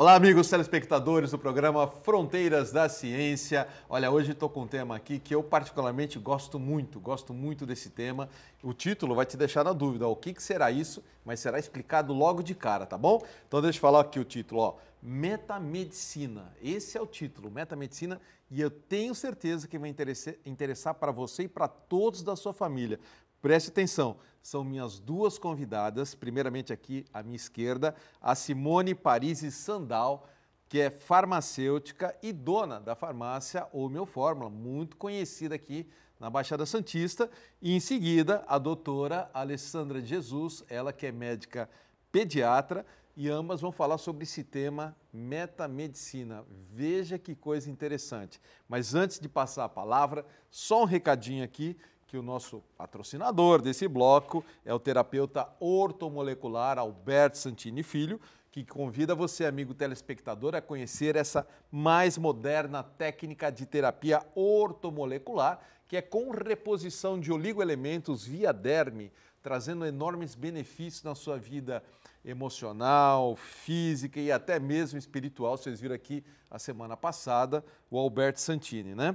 Olá, amigos telespectadores do programa Fronteiras da Ciência. Olha, hoje estou com um tema aqui que eu particularmente gosto muito, gosto muito desse tema. O título vai te deixar na dúvida, ó, o que, que, será isso, mas será explicado logo de cara, tá bom? Então deixa eu falar aqui o título, ó, Metamedicina. Esse é o título, Metamedicina, e eu tenho certeza que vai interessar, interessar para você e para todos da sua família. Preste atenção, são minhas duas convidadas. Primeiramente, aqui à minha esquerda, a Simone Parisi Sandal, que é farmacêutica e dona da farmácia Homeofórmula, muito conhecida aqui na Baixada Santista. E em seguida, a doutora Alessandra Jesus, ela que é médica pediatra, e ambas vão falar sobre esse tema metamedicina. Veja que coisa interessante. Mas antes de passar a palavra, só um recadinho aqui que o nosso patrocinador desse bloco é o terapeuta ortomolecular Alberto Santini Filho, que convida você, amigo telespectador, a conhecer essa mais moderna técnica de terapia ortomolecular, que é com reposição de oligoelementos via derme, trazendo enormes benefícios na sua vida emocional, física e até mesmo espiritual. Vocês viram aqui a semana passada o Alberto Santini, né?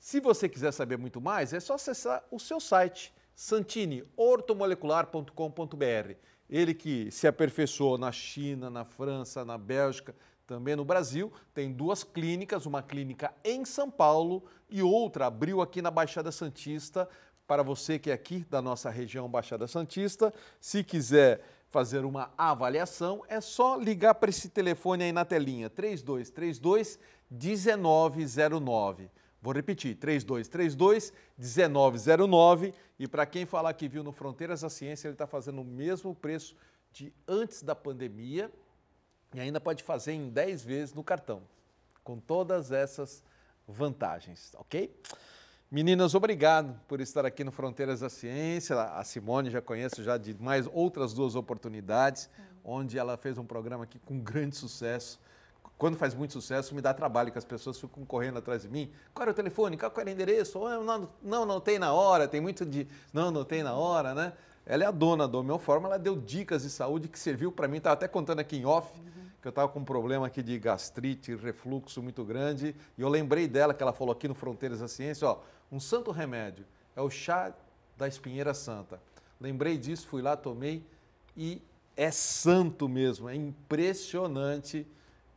Se você quiser saber muito mais, é só acessar o seu site santiniortomolecular.com.br. Ele que se aperfeiçoou na China, na França, na Bélgica, também no Brasil, tem duas clínicas, uma clínica em São Paulo e outra abriu aqui na Baixada Santista. Para você que é aqui da nossa região Baixada Santista, se quiser fazer uma avaliação, é só ligar para esse telefone aí na telinha, 3232 1909. Vou repetir, 3232-1909. E para quem falar que viu no Fronteiras da Ciência, ele está fazendo o mesmo preço de antes da pandemia e ainda pode fazer em 10 vezes no cartão, com todas essas vantagens, ok? Meninas, obrigado por estar aqui no Fronteiras da Ciência. A Simone já conheço já de mais outras duas oportunidades, onde ela fez um programa aqui com grande sucesso quando faz muito sucesso, me dá trabalho, que as pessoas ficam correndo atrás de mim. Qual era o telefone? Qual era o endereço? Ah, não, não, não tem na hora. Tem muito de não, não tem na hora, né? Ela é a dona do meu forma. ela deu dicas de saúde que serviu para mim. Estava até contando aqui em off uhum. que eu estava com um problema aqui de gastrite, refluxo muito grande. E eu lembrei dela, que ela falou aqui no Fronteiras da Ciência, ó, um santo remédio é o chá da espinheira santa. Lembrei disso, fui lá, tomei e é santo mesmo. É impressionante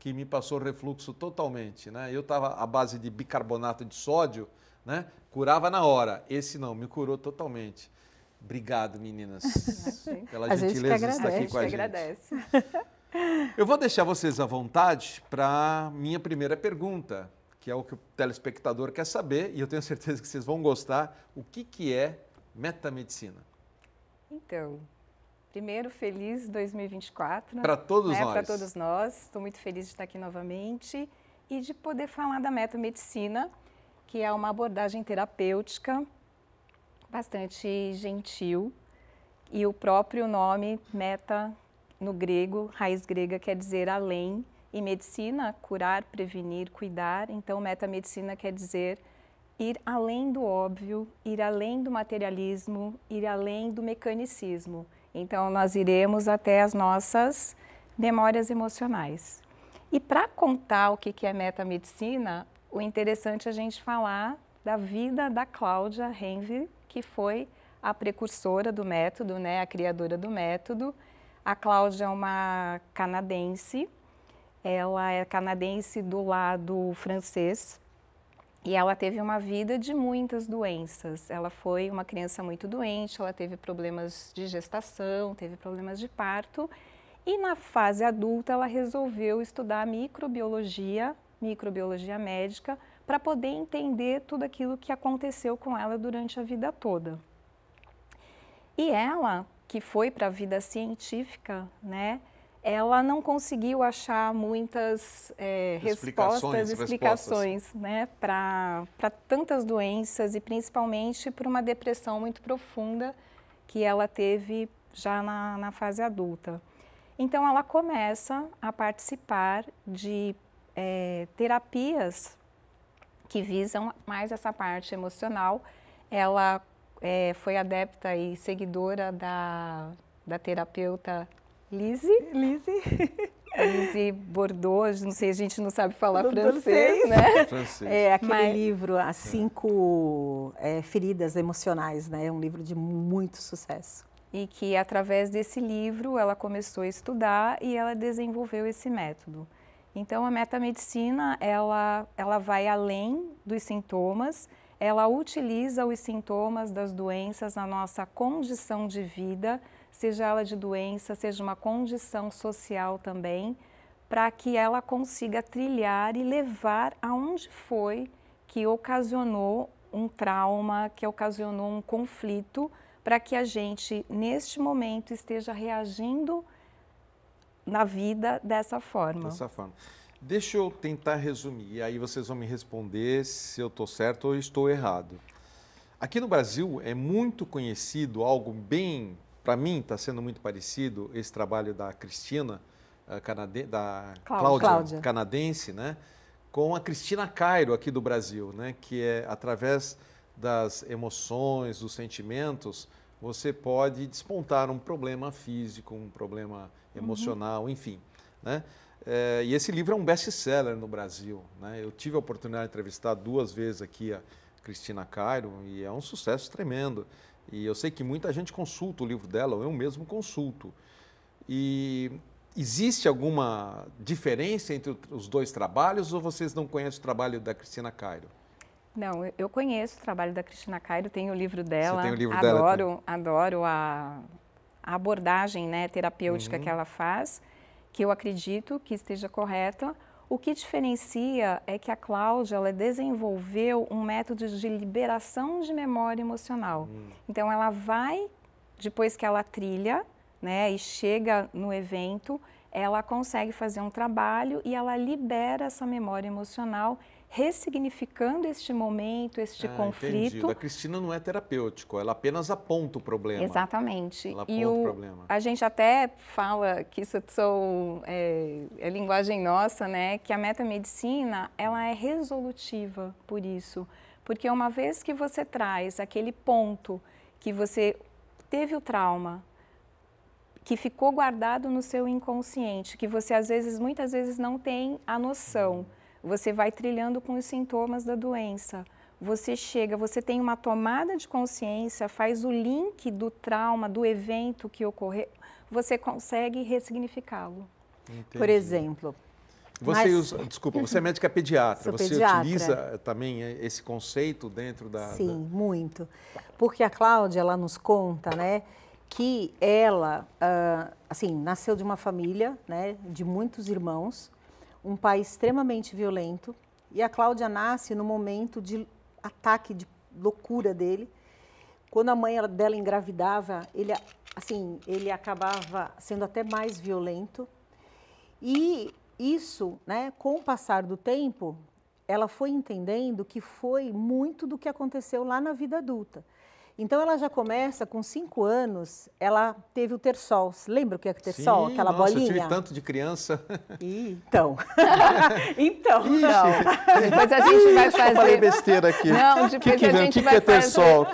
que me passou refluxo totalmente. Né? Eu estava à base de bicarbonato de sódio, né? curava na hora. Esse não, me curou totalmente. Obrigado, meninas, pela gentileza de estar aqui com a gente. Agradece. Eu vou deixar vocês à vontade para minha primeira pergunta, que é o que o telespectador quer saber, e eu tenho certeza que vocês vão gostar. O que, que é metamedicina? Então, Primeiro, feliz 2024. Para todos né? nós. Para todos nós. Estou muito feliz de estar aqui novamente e de poder falar da metamedicina, que é uma abordagem terapêutica bastante gentil. E o próprio nome, meta, no grego, raiz grega, quer dizer além. E medicina, curar, prevenir, cuidar. Então, metamedicina quer dizer ir além do óbvio, ir além do materialismo, ir além do mecanicismo. Então, nós iremos até as nossas memórias emocionais. E para contar o que é metamedicina, o interessante é a gente falar da vida da Cláudia Henve, que foi a precursora do método, né, a criadora do método. A Cláudia é uma canadense, ela é canadense do lado francês, e ela teve uma vida de muitas doenças. Ela foi uma criança muito doente, ela teve problemas de gestação, teve problemas de parto. E na fase adulta, ela resolveu estudar microbiologia, microbiologia médica, para poder entender tudo aquilo que aconteceu com ela durante a vida toda. E ela, que foi para a vida científica, né? ela não conseguiu achar muitas é, explicações, respostas, explicações, respostas. né, para tantas doenças e principalmente para uma depressão muito profunda que ela teve já na, na fase adulta. Então, ela começa a participar de é, terapias que visam mais essa parte emocional. Ela é, foi adepta e seguidora da, da terapeuta Lise. Lise. Lise Bordeaux, não sei, a gente não sabe falar não francês, né? Francês. É aquele Mas... livro, As Cinco é, Feridas Emocionais, né? É um livro de muito sucesso. E que, através desse livro, ela começou a estudar e ela desenvolveu esse método. Então, a metamedicina, ela, ela vai além dos sintomas, ela utiliza os sintomas das doenças na nossa condição de vida, seja ela de doença, seja uma condição social também, para que ela consiga trilhar e levar aonde foi que ocasionou um trauma, que ocasionou um conflito, para que a gente, neste momento, esteja reagindo na vida dessa forma. Dessa forma. Deixa eu tentar resumir, aí vocês vão me responder se eu estou certo ou estou errado. Aqui no Brasil é muito conhecido algo bem para mim, está sendo muito parecido esse trabalho da Cristina, ah, canade... da Cláudia, Cláudia, canadense, né? com a Cristina Cairo aqui do Brasil, né? que é através das emoções, dos sentimentos, você pode despontar um problema físico, um problema uhum. emocional, uhum. enfim. Né? É, e esse livro é um best-seller no Brasil. Né? Eu tive a oportunidade de entrevistar duas vezes aqui a Cristina Cairo e é um sucesso tremendo. E eu sei que muita gente consulta o livro dela, ou eu mesmo consulto. E existe alguma diferença entre os dois trabalhos ou vocês não conhecem o trabalho da Cristina Cairo? Não, eu conheço o trabalho da Cristina Cairo, tenho o livro dela. Você tem o livro adoro, dela? Adoro a, a, abordagem né, terapêutica uhum. que ela faz, que eu acredito que esteja correta o que diferencia é que a Cláudia ela desenvolveu um método de liberação de memória emocional. Hum. Então ela vai depois que ela trilha, né, e chega no evento, ela consegue fazer um trabalho e ela libera essa memória emocional ressignificando este momento, este ah, conflito. Entendi. A Cristina não é terapêutico, ela apenas aponta o problema. Exatamente. Ela aponta e o, o problema. A gente até fala que isso é, é linguagem nossa, né? Que a metamedicina ela é resolutiva por isso. Porque uma vez que você traz aquele ponto que você teve o trauma, que ficou guardado no seu inconsciente, que você às vezes, muitas vezes, não tem a noção. Uhum. Você vai trilhando com os sintomas da doença. Você chega, você tem uma tomada de consciência, faz o link do trauma, do evento que ocorreu, você consegue ressignificá-lo. Por exemplo, você Mas... usa, desculpa, você é médica pediatra, você pediatra. utiliza eh, também eh, esse conceito dentro da... Sim, da... muito. Porque a Cláudia, ela nos conta, né, que ela, ah, assim, nasceu de uma família, né, de muitos irmãos, um pai extremamente violento. E a Cláudia nasce no momento de ataque de loucura dele. Quando a mãe dela engravidava, ele assim, ele acabava sendo até mais violento. E isso, né, com o passar do tempo, ela foi entendendo que foi muito do que aconteceu lá na vida adulta. Então ela já começa com cinco anos, ela teve o terçol. Lembra o que é o terçol? Sim, Aquela nossa, bolinha? Eu tive tanto de criança. E, então. então. Ixi. Não. Depois a gente vai fazer. Eu falei besteira aqui. Não, depois que que a gente que vai é que é fazer,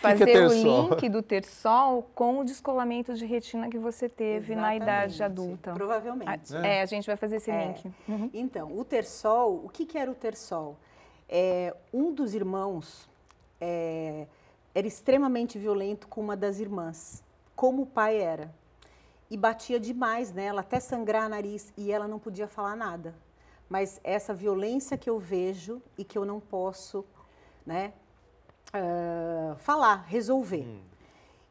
fazer que é o link do terçol com o descolamento de retina que você teve Exatamente. na idade adulta. Provavelmente. A, ah, é. é. a gente vai fazer esse é. link. Uhum. Então, o terçol, o que, que era o terçol? É, um dos irmãos. É, era extremamente violento com uma das irmãs, como o pai era. E batia demais nela, até sangrar o nariz, e ela não podia falar nada. Mas essa violência que eu vejo e que eu não posso né, uh, falar, resolver. Hum.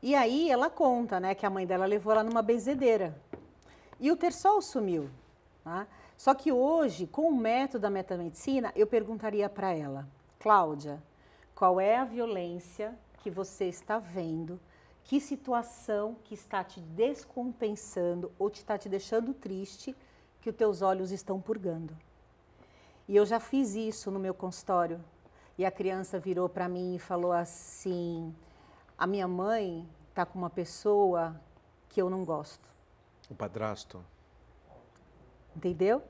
E aí ela conta né, que a mãe dela levou ela numa benzedeira. E o Tersol sumiu. Tá? Só que hoje, com o método da metamedicina, eu perguntaria para ela, Cláudia, qual é a violência que você está vendo, que situação que está te descompensando ou te está te deixando triste, que os teus olhos estão purgando. E eu já fiz isso no meu consultório. E a criança virou para mim e falou assim: a minha mãe está com uma pessoa que eu não gosto. O padrasto. Entendeu?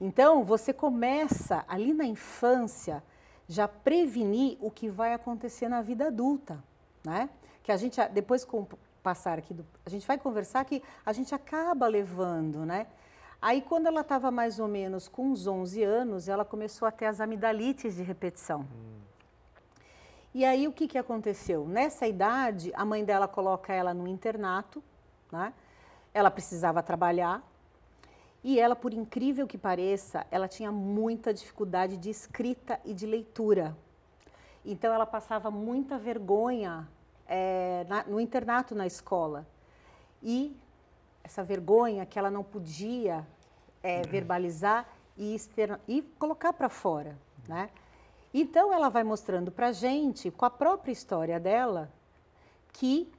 Então, você começa ali na infância já prevenir o que vai acontecer na vida adulta, né? Que a gente depois com passar aqui do, a gente vai conversar que a gente acaba levando, né? Aí quando ela estava mais ou menos com uns 11 anos, ela começou a ter as amidalites de repetição. Hum. E aí o que que aconteceu? Nessa idade, a mãe dela coloca ela no internato, né? Ela precisava trabalhar, e ela, por incrível que pareça, ela tinha muita dificuldade de escrita e de leitura. Então ela passava muita vergonha é, na, no internato, na escola. E essa vergonha que ela não podia é, uhum. verbalizar e, externa, e colocar para fora, né? Então ela vai mostrando para gente, com a própria história dela, que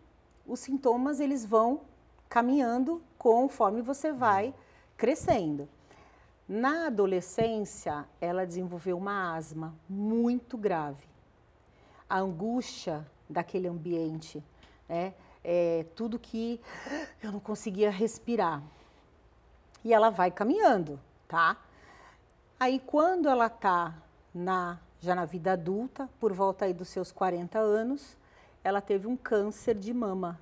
os sintomas eles vão caminhando conforme você uhum. vai uhum crescendo. Na adolescência, ela desenvolveu uma asma muito grave. A angústia daquele ambiente, né? É, tudo que eu não conseguia respirar. E ela vai caminhando, tá? Aí quando ela tá na já na vida adulta, por volta aí dos seus 40 anos, ela teve um câncer de mama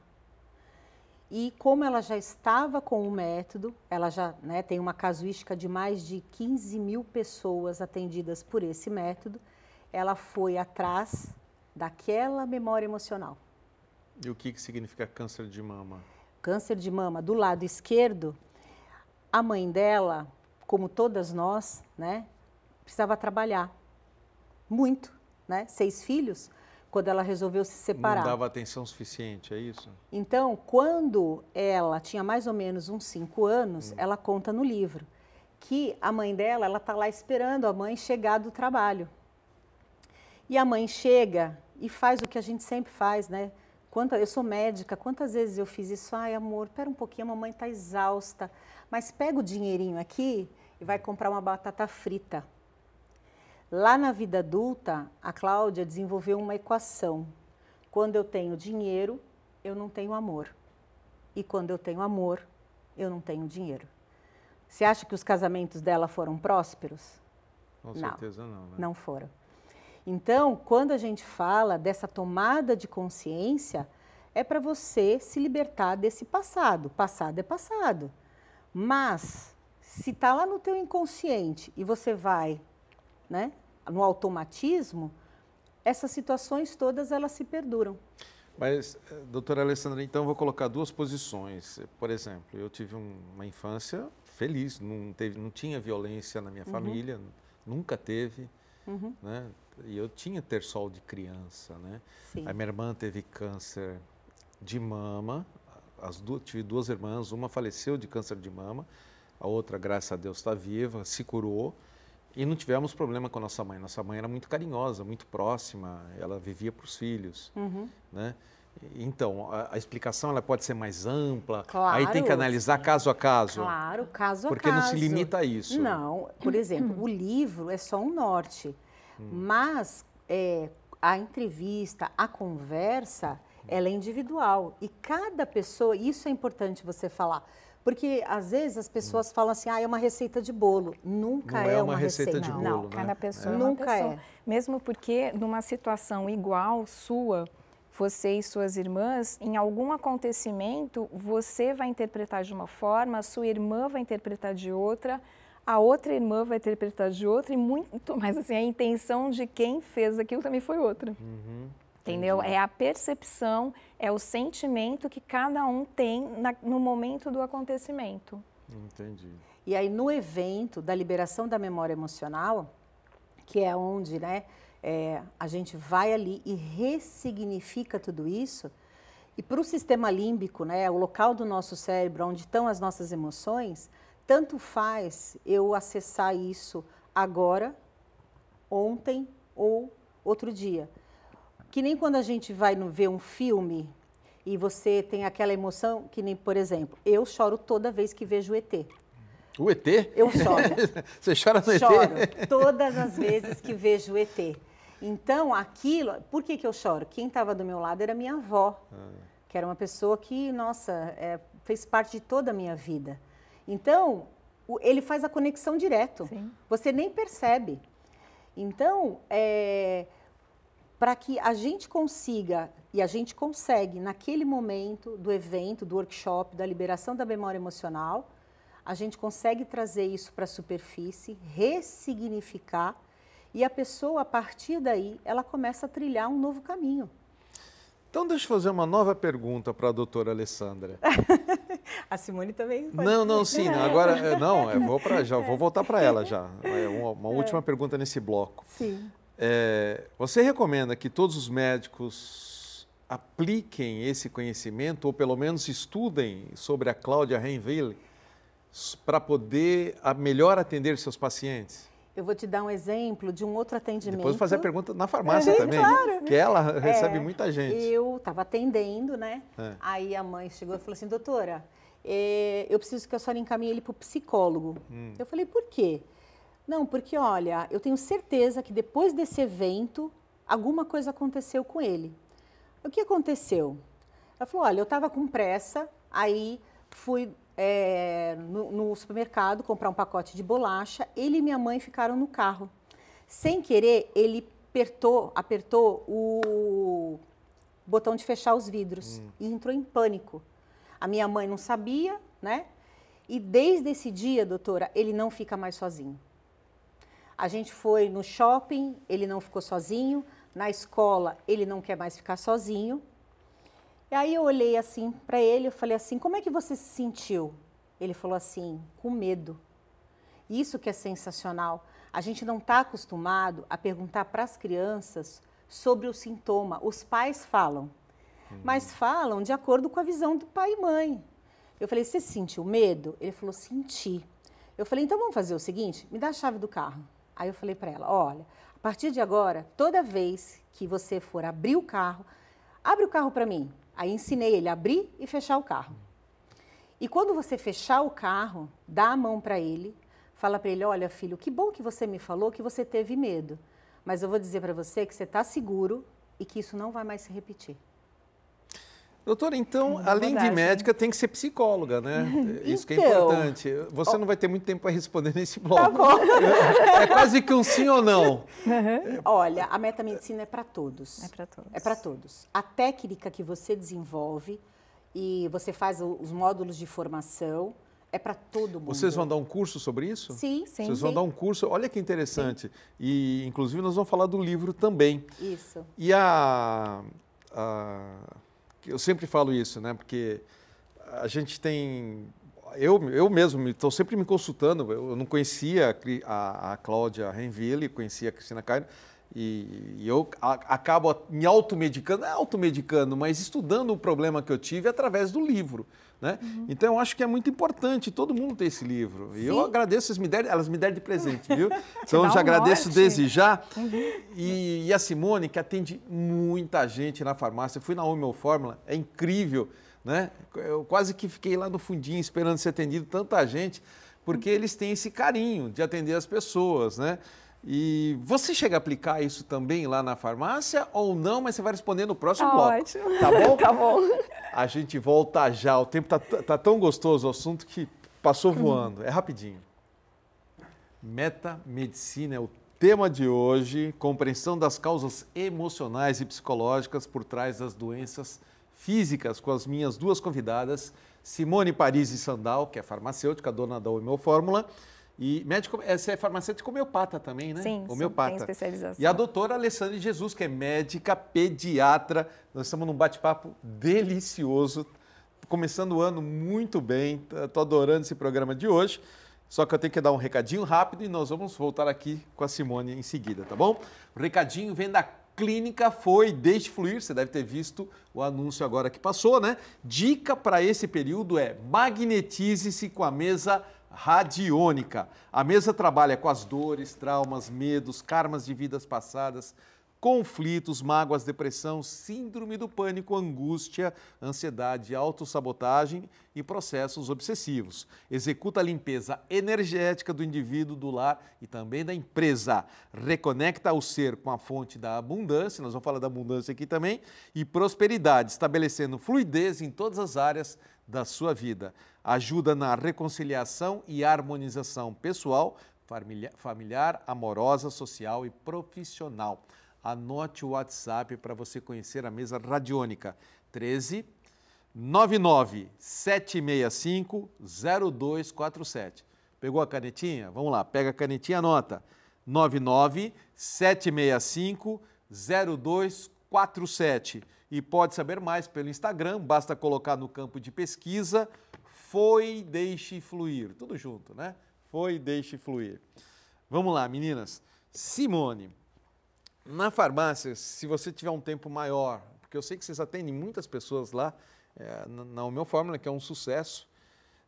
e como ela já estava com o método, ela já né, tem uma casuística de mais de 15 mil pessoas atendidas por esse método, ela foi atrás daquela memória emocional. E o que, que significa câncer de mama? Câncer de mama, do lado esquerdo, a mãe dela, como todas nós, né, precisava trabalhar muito, né? Seis filhos, quando ela resolveu se separar. Não dava atenção suficiente, é isso? Então, quando ela tinha mais ou menos uns cinco anos, hum. ela conta no livro que a mãe dela, ela está lá esperando a mãe chegar do trabalho. E a mãe chega e faz o que a gente sempre faz, né? Quanto, eu sou médica, quantas vezes eu fiz isso? Ai, amor, pera um pouquinho, a mamãe está exausta. Mas pega o dinheirinho aqui e vai comprar uma batata frita. Lá na vida adulta, a Cláudia desenvolveu uma equação. Quando eu tenho dinheiro, eu não tenho amor. E quando eu tenho amor, eu não tenho dinheiro. Você acha que os casamentos dela foram prósperos? Com não, certeza não. Né? Não foram. Então, quando a gente fala dessa tomada de consciência, é para você se libertar desse passado. Passado é passado. Mas se está lá no teu inconsciente e você vai né, no automatismo, essas situações todas elas se perduram. Mas, eh, doutora Alessandra, então eu vou colocar duas posições. Por exemplo, eu tive um, uma infância feliz, não, teve, não tinha violência na minha uhum. família, nunca teve. Uhum. Né? E eu tinha sol de criança. Né? A minha irmã teve câncer de mama, as duas, tive duas irmãs, uma faleceu de câncer de mama, a outra, graças a Deus, está viva, se curou. E não tivemos problema com a nossa mãe. Nossa mãe era muito carinhosa, muito próxima, ela vivia para os filhos. Uhum. Né? Então, a, a, explicação ela pode ser mais ampla. Claro, aí tem que analisar sim. caso a caso. Claro, caso a porque caso. Porque não se limita a isso. Não, por exemplo, o livro é só um norte, hum. mas é, a entrevista, a conversa, ela é individual e cada pessoa. Isso é importante você falar porque às vezes as hum. pessoas falam assim, ah, é uma receita de bolo. Nunca não é, é uma, receita, receita de bolo. Não, né? cada pessoa é. nunca pessoa. é. Mesmo porque numa situação igual sua, você e suas irmãs, em algum acontecimento, você vai interpretar de uma forma, a sua irmã vai interpretar de outra, a outra irmã vai interpretar de outra e muito mais assim, a intenção de quem fez aquilo também foi outra. Uhum entendeu? É a percepção, é o sentimento que cada um tem na, no momento do acontecimento. Entendi. E aí no evento da liberação da memória emocional, que é onde, né, é, a gente vai ali e ressignifica tudo isso. E para o sistema límbico, né, o local do nosso cérebro onde estão as nossas emoções, tanto faz eu acessar isso agora, ontem ou outro dia. Que nem quando a gente vai no, ver um filme e você tem aquela emoção, que nem, por exemplo, eu choro toda vez que vejo o ET. O ET? Eu choro. Você chora no choro ET? Choro todas as vezes que vejo o ET. Então, aquilo. Por que, que eu choro? Quem estava do meu lado era minha avó, que era uma pessoa que, nossa, é, fez parte de toda a minha vida. Então, o, ele faz a conexão direto. Sim. Você nem percebe. Então, é, para que a gente consiga, e a gente consegue, naquele momento do evento, do workshop, da liberação da memória emocional, a gente consegue trazer isso para a superfície, ressignificar, e a pessoa, a partir daí, ela começa a trilhar um novo caminho. Então, deixa eu fazer uma nova pergunta para a doutora Alessandra. a Simone também pode. Não, não, sim. Agora, é, não, eu vou, já, vou voltar para ela já. É uma, uma é. última pergunta nesse bloco. Sim. É, você recomenda que todos os médicos apliquem esse conhecimento, ou pelo menos estudem sobre a Cláudia Rainville, para poder melhor atender seus pacientes? Eu vou te dar um exemplo de um outro atendimento. Depois fazer a pergunta na farmácia também. Claro. Que ela recebe é, muita gente. Eu estava atendendo, né? É. Aí a mãe chegou e falou assim, doutora, eh, eu preciso que a senhora encaminhe ele para o psicólogo. Hum. Eu falei, por quê? Não, porque olha, eu tenho certeza que depois desse evento, alguma coisa aconteceu com ele. O que aconteceu? Ela falou: olha, eu estava com pressa, aí fui é, no, no, supermercado comprar um pacote de bolacha. Ele e minha mãe ficaram no carro. Sem querer, ele apertou, apertou o botão de fechar os vidros hum. e entrou em pânico. A minha mãe não sabia, né? E desde esse dia, doutora, ele não fica mais sozinho. A gente foi no shopping, ele não ficou sozinho. Na escola, ele não quer mais ficar sozinho. E aí eu olhei assim para ele, eu falei assim: "Como é que você se sentiu?" Ele falou assim: "Com medo". Isso que é sensacional. A gente não está acostumado a perguntar para as crianças sobre o sintoma. Os pais falam, uhum. mas falam de acordo com a visão do pai e mãe. Eu falei: "Você sentiu medo?" Ele falou: "Senti". Eu falei: "Então vamos fazer o seguinte, me dá a chave do carro". Aí eu falei para ela: olha, a partir de agora, toda vez que você for abrir o carro, abre o carro para mim. Aí ensinei ele a abrir e fechar o carro. E quando você fechar o carro, dá a mão para ele, fala para ele: olha, filho, que bom que você me falou que você teve medo, mas eu vou dizer para você que você está seguro e que isso não vai mais se repetir. Doutora, então, além hum, de médica, tem que ser psicóloga, né? Então. Isso que é importante. Você ó, não vai ter muito tempo para responder nesse tá bloco. Tá bom. é quase que um sim ou não. Uhum. É. Olha, a metamedicina é para todos. É para todos. É para todos. A técnica que você desenvolve e você faz os módulos de formação, é para todo mundo. Vocês vão dar um curso sobre isso? Sim, sim. Vocês vão sim. dar um curso, olha que interessante. Sim. E, inclusive, nós vamos falar do livro também. Isso. E a, a eu sempre falo isso, né? Porque a gente tem. Eu, eu mesmo estou sempre me consultando. Eu não conhecia a, a, a Cláudia Renville, conhecia a Cristina Caio, e, eu acabo me automedicando, não é automedicando, mas estudando o problema que eu tive através do livro. Né? Uhum. Então, eu acho que é muito importante todo mundo ter esse livro. Sim. E eu agradeço, me der, elas me deram de presente, viu? então, eu já um agradeço norte. desde já. Uhum. E, e, a Simone, que atende muita gente na farmácia. Eu fui na Fórmula, é incrível, né? Eu quase que fiquei lá no fundinho esperando ser atendido tanta gente, porque uhum. eles têm esse carinho de atender as pessoas, né? E você chega a aplicar isso também lá na farmácia ou não, mas você vai responder no próximo tá bloco. Ótimo. Tá bom? tá bom. A gente volta já. O tempo tá, tá tão gostoso o assunto que passou voando. É rapidinho. Meta medicina é o tema de hoje, compreensão das causas emocionais e psicológicas por trás das doenças físicas, com as minhas duas convidadas, Simone Paris e Sandal, que é farmacêutica, dona da Homeofórmula, Fórmula e médico, você é farmacêutico homeopata também, né? Sim, homeopata. Sim, tem especialização. E a doutora Alessandra Jesus, que é médica pediatra. Nós estamos num bate-papo delicioso, começando o ano muito bem. Estou adorando esse programa de hoje. Só que eu tenho que dar um recadinho rápido e nós vamos voltar aqui com a Simone em seguida, tá bom? O recadinho vem da Clínica Foi, deixe fluir, você deve ter visto o anúncio agora que passou, né? Dica para esse período é magnetize-se com a mesa radiônica. A mesa trabalha com as dores, traumas, medos, karmas de vidas passadas, conflitos, mágoas, depressão, síndrome do pânico, angústia, ansiedade, autossabotagem e processos obsessivos. Executa a limpeza energética do indivíduo, do lar e também da empresa. Reconecta o ser com a fonte da abundância, nós vamos falar da abundância aqui também, e prosperidade, estabelecendo fluidez em todas as áreas da sua vida. Ajuda na reconciliação e harmonização pessoal, familiar, amorosa, social e profissional. Anote o WhatsApp para você conhecer a mesa radiônica. 13 99 765 0247. Pegou a canetinha? Vamos lá, pega a canetinha e anota. 99 765 0247. E pode saber mais pelo Instagram, basta colocar no campo de pesquisa foi, deixe fluir. Tudo junto, né? Foi, deixe fluir. Vamos lá, meninas. Simone, na farmácia, se você tiver um tempo maior, porque eu sei que vocês atendem muitas pessoas lá é, na Fórmula, que é um sucesso,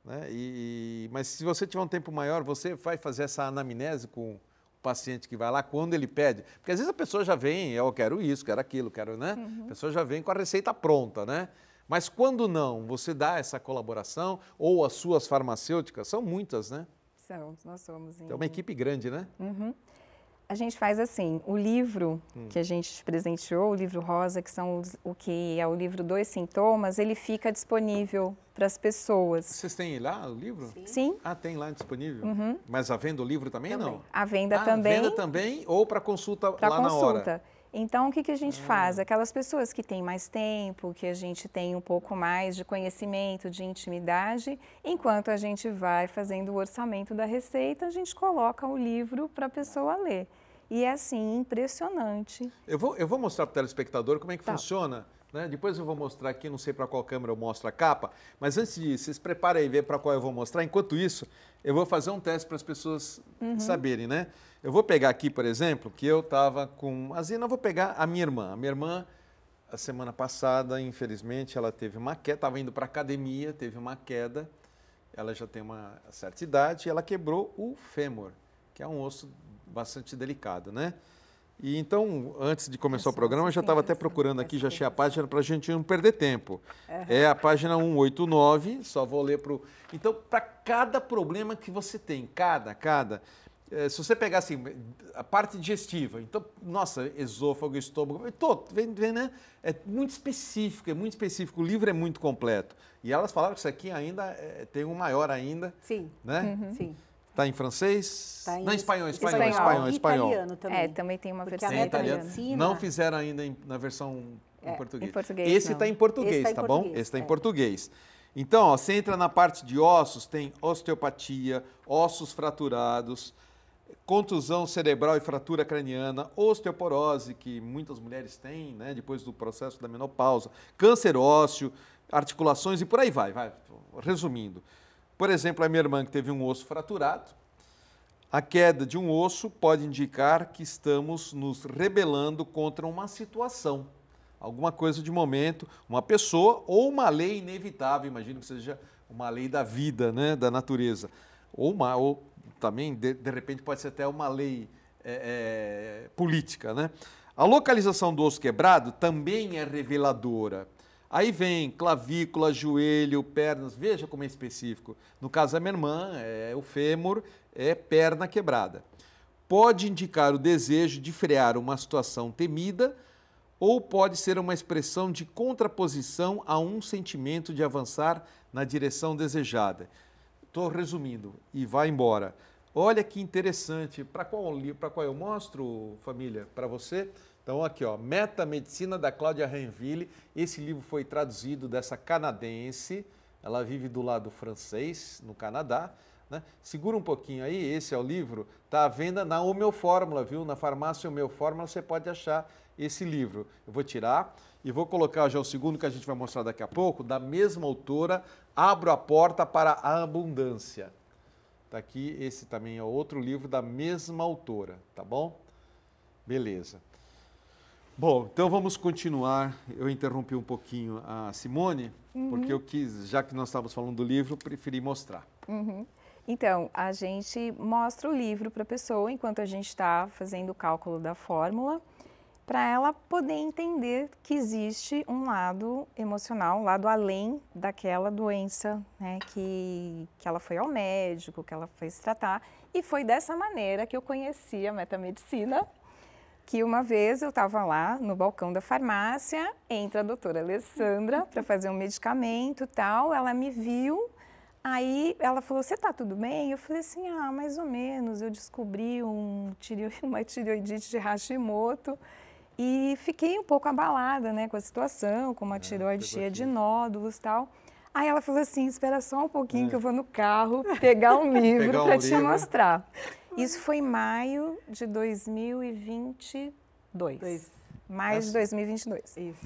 né? E, mas se você tiver um tempo maior, você vai fazer essa anamnese com o paciente que vai lá, quando ele pede. Porque às vezes a pessoa já vem, eu quero isso, quero aquilo, quero, né? Uhum. A pessoa já vem com a receita pronta, né? Mas quando não, você dá essa colaboração ou as suas farmacêuticas, são muitas, né? São, nós somos. Em... É uma equipe grande, né? Uhum a gente faz assim, o livro hum. que a gente presenteou, o livro rosa, que são os, o que é o livro Dois Sintomas, ele fica disponível para as pessoas. Vocês têm lá o livro? Sim. Sim. Ah, tem lá disponível? Uhum. Mas a venda o livro também, também. não? A venda ah, também. A venda também ou para consulta pra lá consulta. na hora? Para consulta. Então, o que, que a gente ah. faz? Aquelas pessoas que têm mais tempo, que a gente tem um pouco mais de conhecimento, de intimidade, enquanto a gente vai fazendo o orçamento da receita, a gente coloca o livro para a pessoa ler. E é assim, impressionante. Eu vou, eu vou mostrar para o telespectador como é que tá. funciona. Né? Depois eu vou mostrar aqui, não sei para qual câmera eu mostro a capa, mas antes disso, vocês preparem aí ver para qual eu vou mostrar. Enquanto isso, eu vou fazer um teste para as pessoas uhum. saberem, né? Eu vou pegar aqui, por exemplo, que eu estava com. A Zina, eu vou pegar a minha irmã. A minha irmã, a semana passada, infelizmente, ela teve uma queda, estava indo para academia, teve uma queda. Ela já tem uma certa idade e ela quebrou o fêmur, que é um osso bastante delicado, né? E então, antes de começar o programa, eu já estava até procurando aqui, já achei a página para a gente não perder tempo. É, é a página 189, só vou ler para o... Então, para cada problema que você tem, cada, cada, eh, se você pegar assim, a parte digestiva, então, nossa, esôfago, estômago, todo, vem, vem, né? É muito específico, é muito específico. O livro é muito completo. E elas falaram que isso aqui ainda é, tem um maior ainda. Sim. Né? Uhum. Sim. Está em francês? Está em... Não, espanhol, espanhol, espanhol, espanhol. espanhol. Italiano também. É, também tem uma versão italiana. Não fizeram ainda em, na versão é, em, português. em português. Esse está em português, Esse tá, em tá português, bom? Esse está em é. português. Então, ó, você entra na parte de ossos, tem osteopatia, ossos fraturados, contusão cerebral e fratura craniana, osteoporose, que muitas mulheres têm, né, depois do processo da menopausa, câncer ósseo, articulações e por aí vai, vai, resumindo. Por exemplo, a minha irmã que teve um osso fraturado, a queda de um osso pode indicar que estamos nos rebelando contra uma situação, alguma coisa de momento, uma pessoa ou uma lei inevitável, imagino que seja uma lei da vida, né, da natureza. Ou, uma, ou também, de, de repente, pode ser até uma lei é, é, política. Né? A localização do osso quebrado também é reveladora. Aí vem clavícula, joelho, pernas, veja como é específico. No caso da minha irmã, é, é o fêmur, é perna quebrada. Pode indicar o desejo de frear uma situação temida ou pode ser uma expressão de contraposição a um sentimento de avançar na direção desejada. Estou resumindo e vai embora. Olha que interessante. Para qual, Para qual eu mostro, família? Para você? Então, aqui, ó, Medicina da Cláudia Renville. Esse livro foi traduzido dessa canadense. Ela vive do lado francês, no Canadá. Né? Segura um pouquinho aí, esse é o livro. Está à venda na Homeofórmula, viu? Na farmácia Homeofórmula você pode achar esse livro. Eu vou tirar e vou colocar já o segundo que a gente vai mostrar daqui a pouco, da mesma autora, Abro a Porta para a Abundância. Está aqui, esse também é outro livro da mesma autora, tá bom? Beleza. Bom, então vamos continuar. Eu interrompi um pouquinho a Simone, uhum. porque eu quis, já que nós estávamos falando do livro, preferi mostrar. Uhum. Então, a gente mostra o livro para a pessoa enquanto a gente está fazendo o cálculo da fórmula, para ela poder entender que existe um lado emocional, um lado além daquela doença, né, que, que ela foi ao médico, que ela foi se tratar. E foi dessa maneira que eu conheci a metamedicina que uma vez eu estava lá no balcão da farmácia, entra a doutora Alessandra para fazer um medicamento tal, ela me viu, aí ela falou, você está tudo bem? Eu falei assim, ah, mais ou menos, eu descobri um uma tireoidite de Hashimoto e fiquei um pouco abalada, né, com a situação, com uma é, tireoide cheia de nódulos tal. Aí ela falou assim, espera só um pouquinho é. que eu vou no carro pegar um livro para um te livro. mostrar. Isso foi em maio de 2022. Dois. Mais Acho... de 2022. Isso.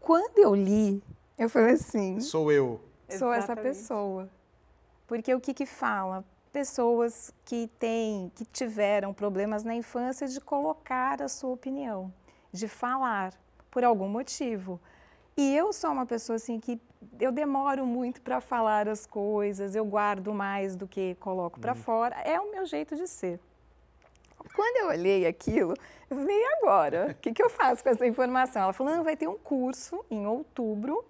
Quando eu li, eu falei assim... Sou eu. Sou Exatamente. essa pessoa. Porque o que que fala? Pessoas que têm, que tiveram problemas na infância de colocar a sua opinião, de falar por algum motivo. E eu sou uma pessoa assim que eu demoro muito para falar as coisas, eu guardo mais do que coloco para hum. fora. É o meu jeito de ser. Quando eu olhei aquilo, eu falei, e agora? O que, que eu faço com essa informação? Ela falou, vai ter um curso em outubro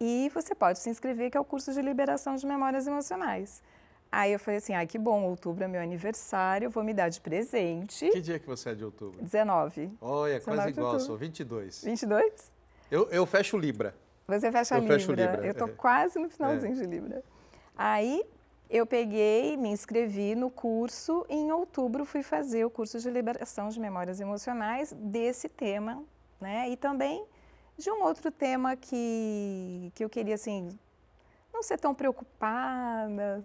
e você pode se inscrever, que é o curso de liberação de memórias emocionais. Aí eu falei assim, ai, ah, que bom, outubro é meu aniversário, vou me dar de presente. Que dia que você é de outubro? 19. Olha, 19 quase igual, sou 22. 22? Eu, eu fecho Libra. Você fecha eu Libra. Fecho Libra. Eu tô é. quase no finalzinho é. de Libra. Aí eu peguei, me inscrevi no curso e em outubro fui fazer o curso de liberação de memórias emocionais desse tema, né? E também de um outro tema que, que eu queria, assim, não ser tão preocupada,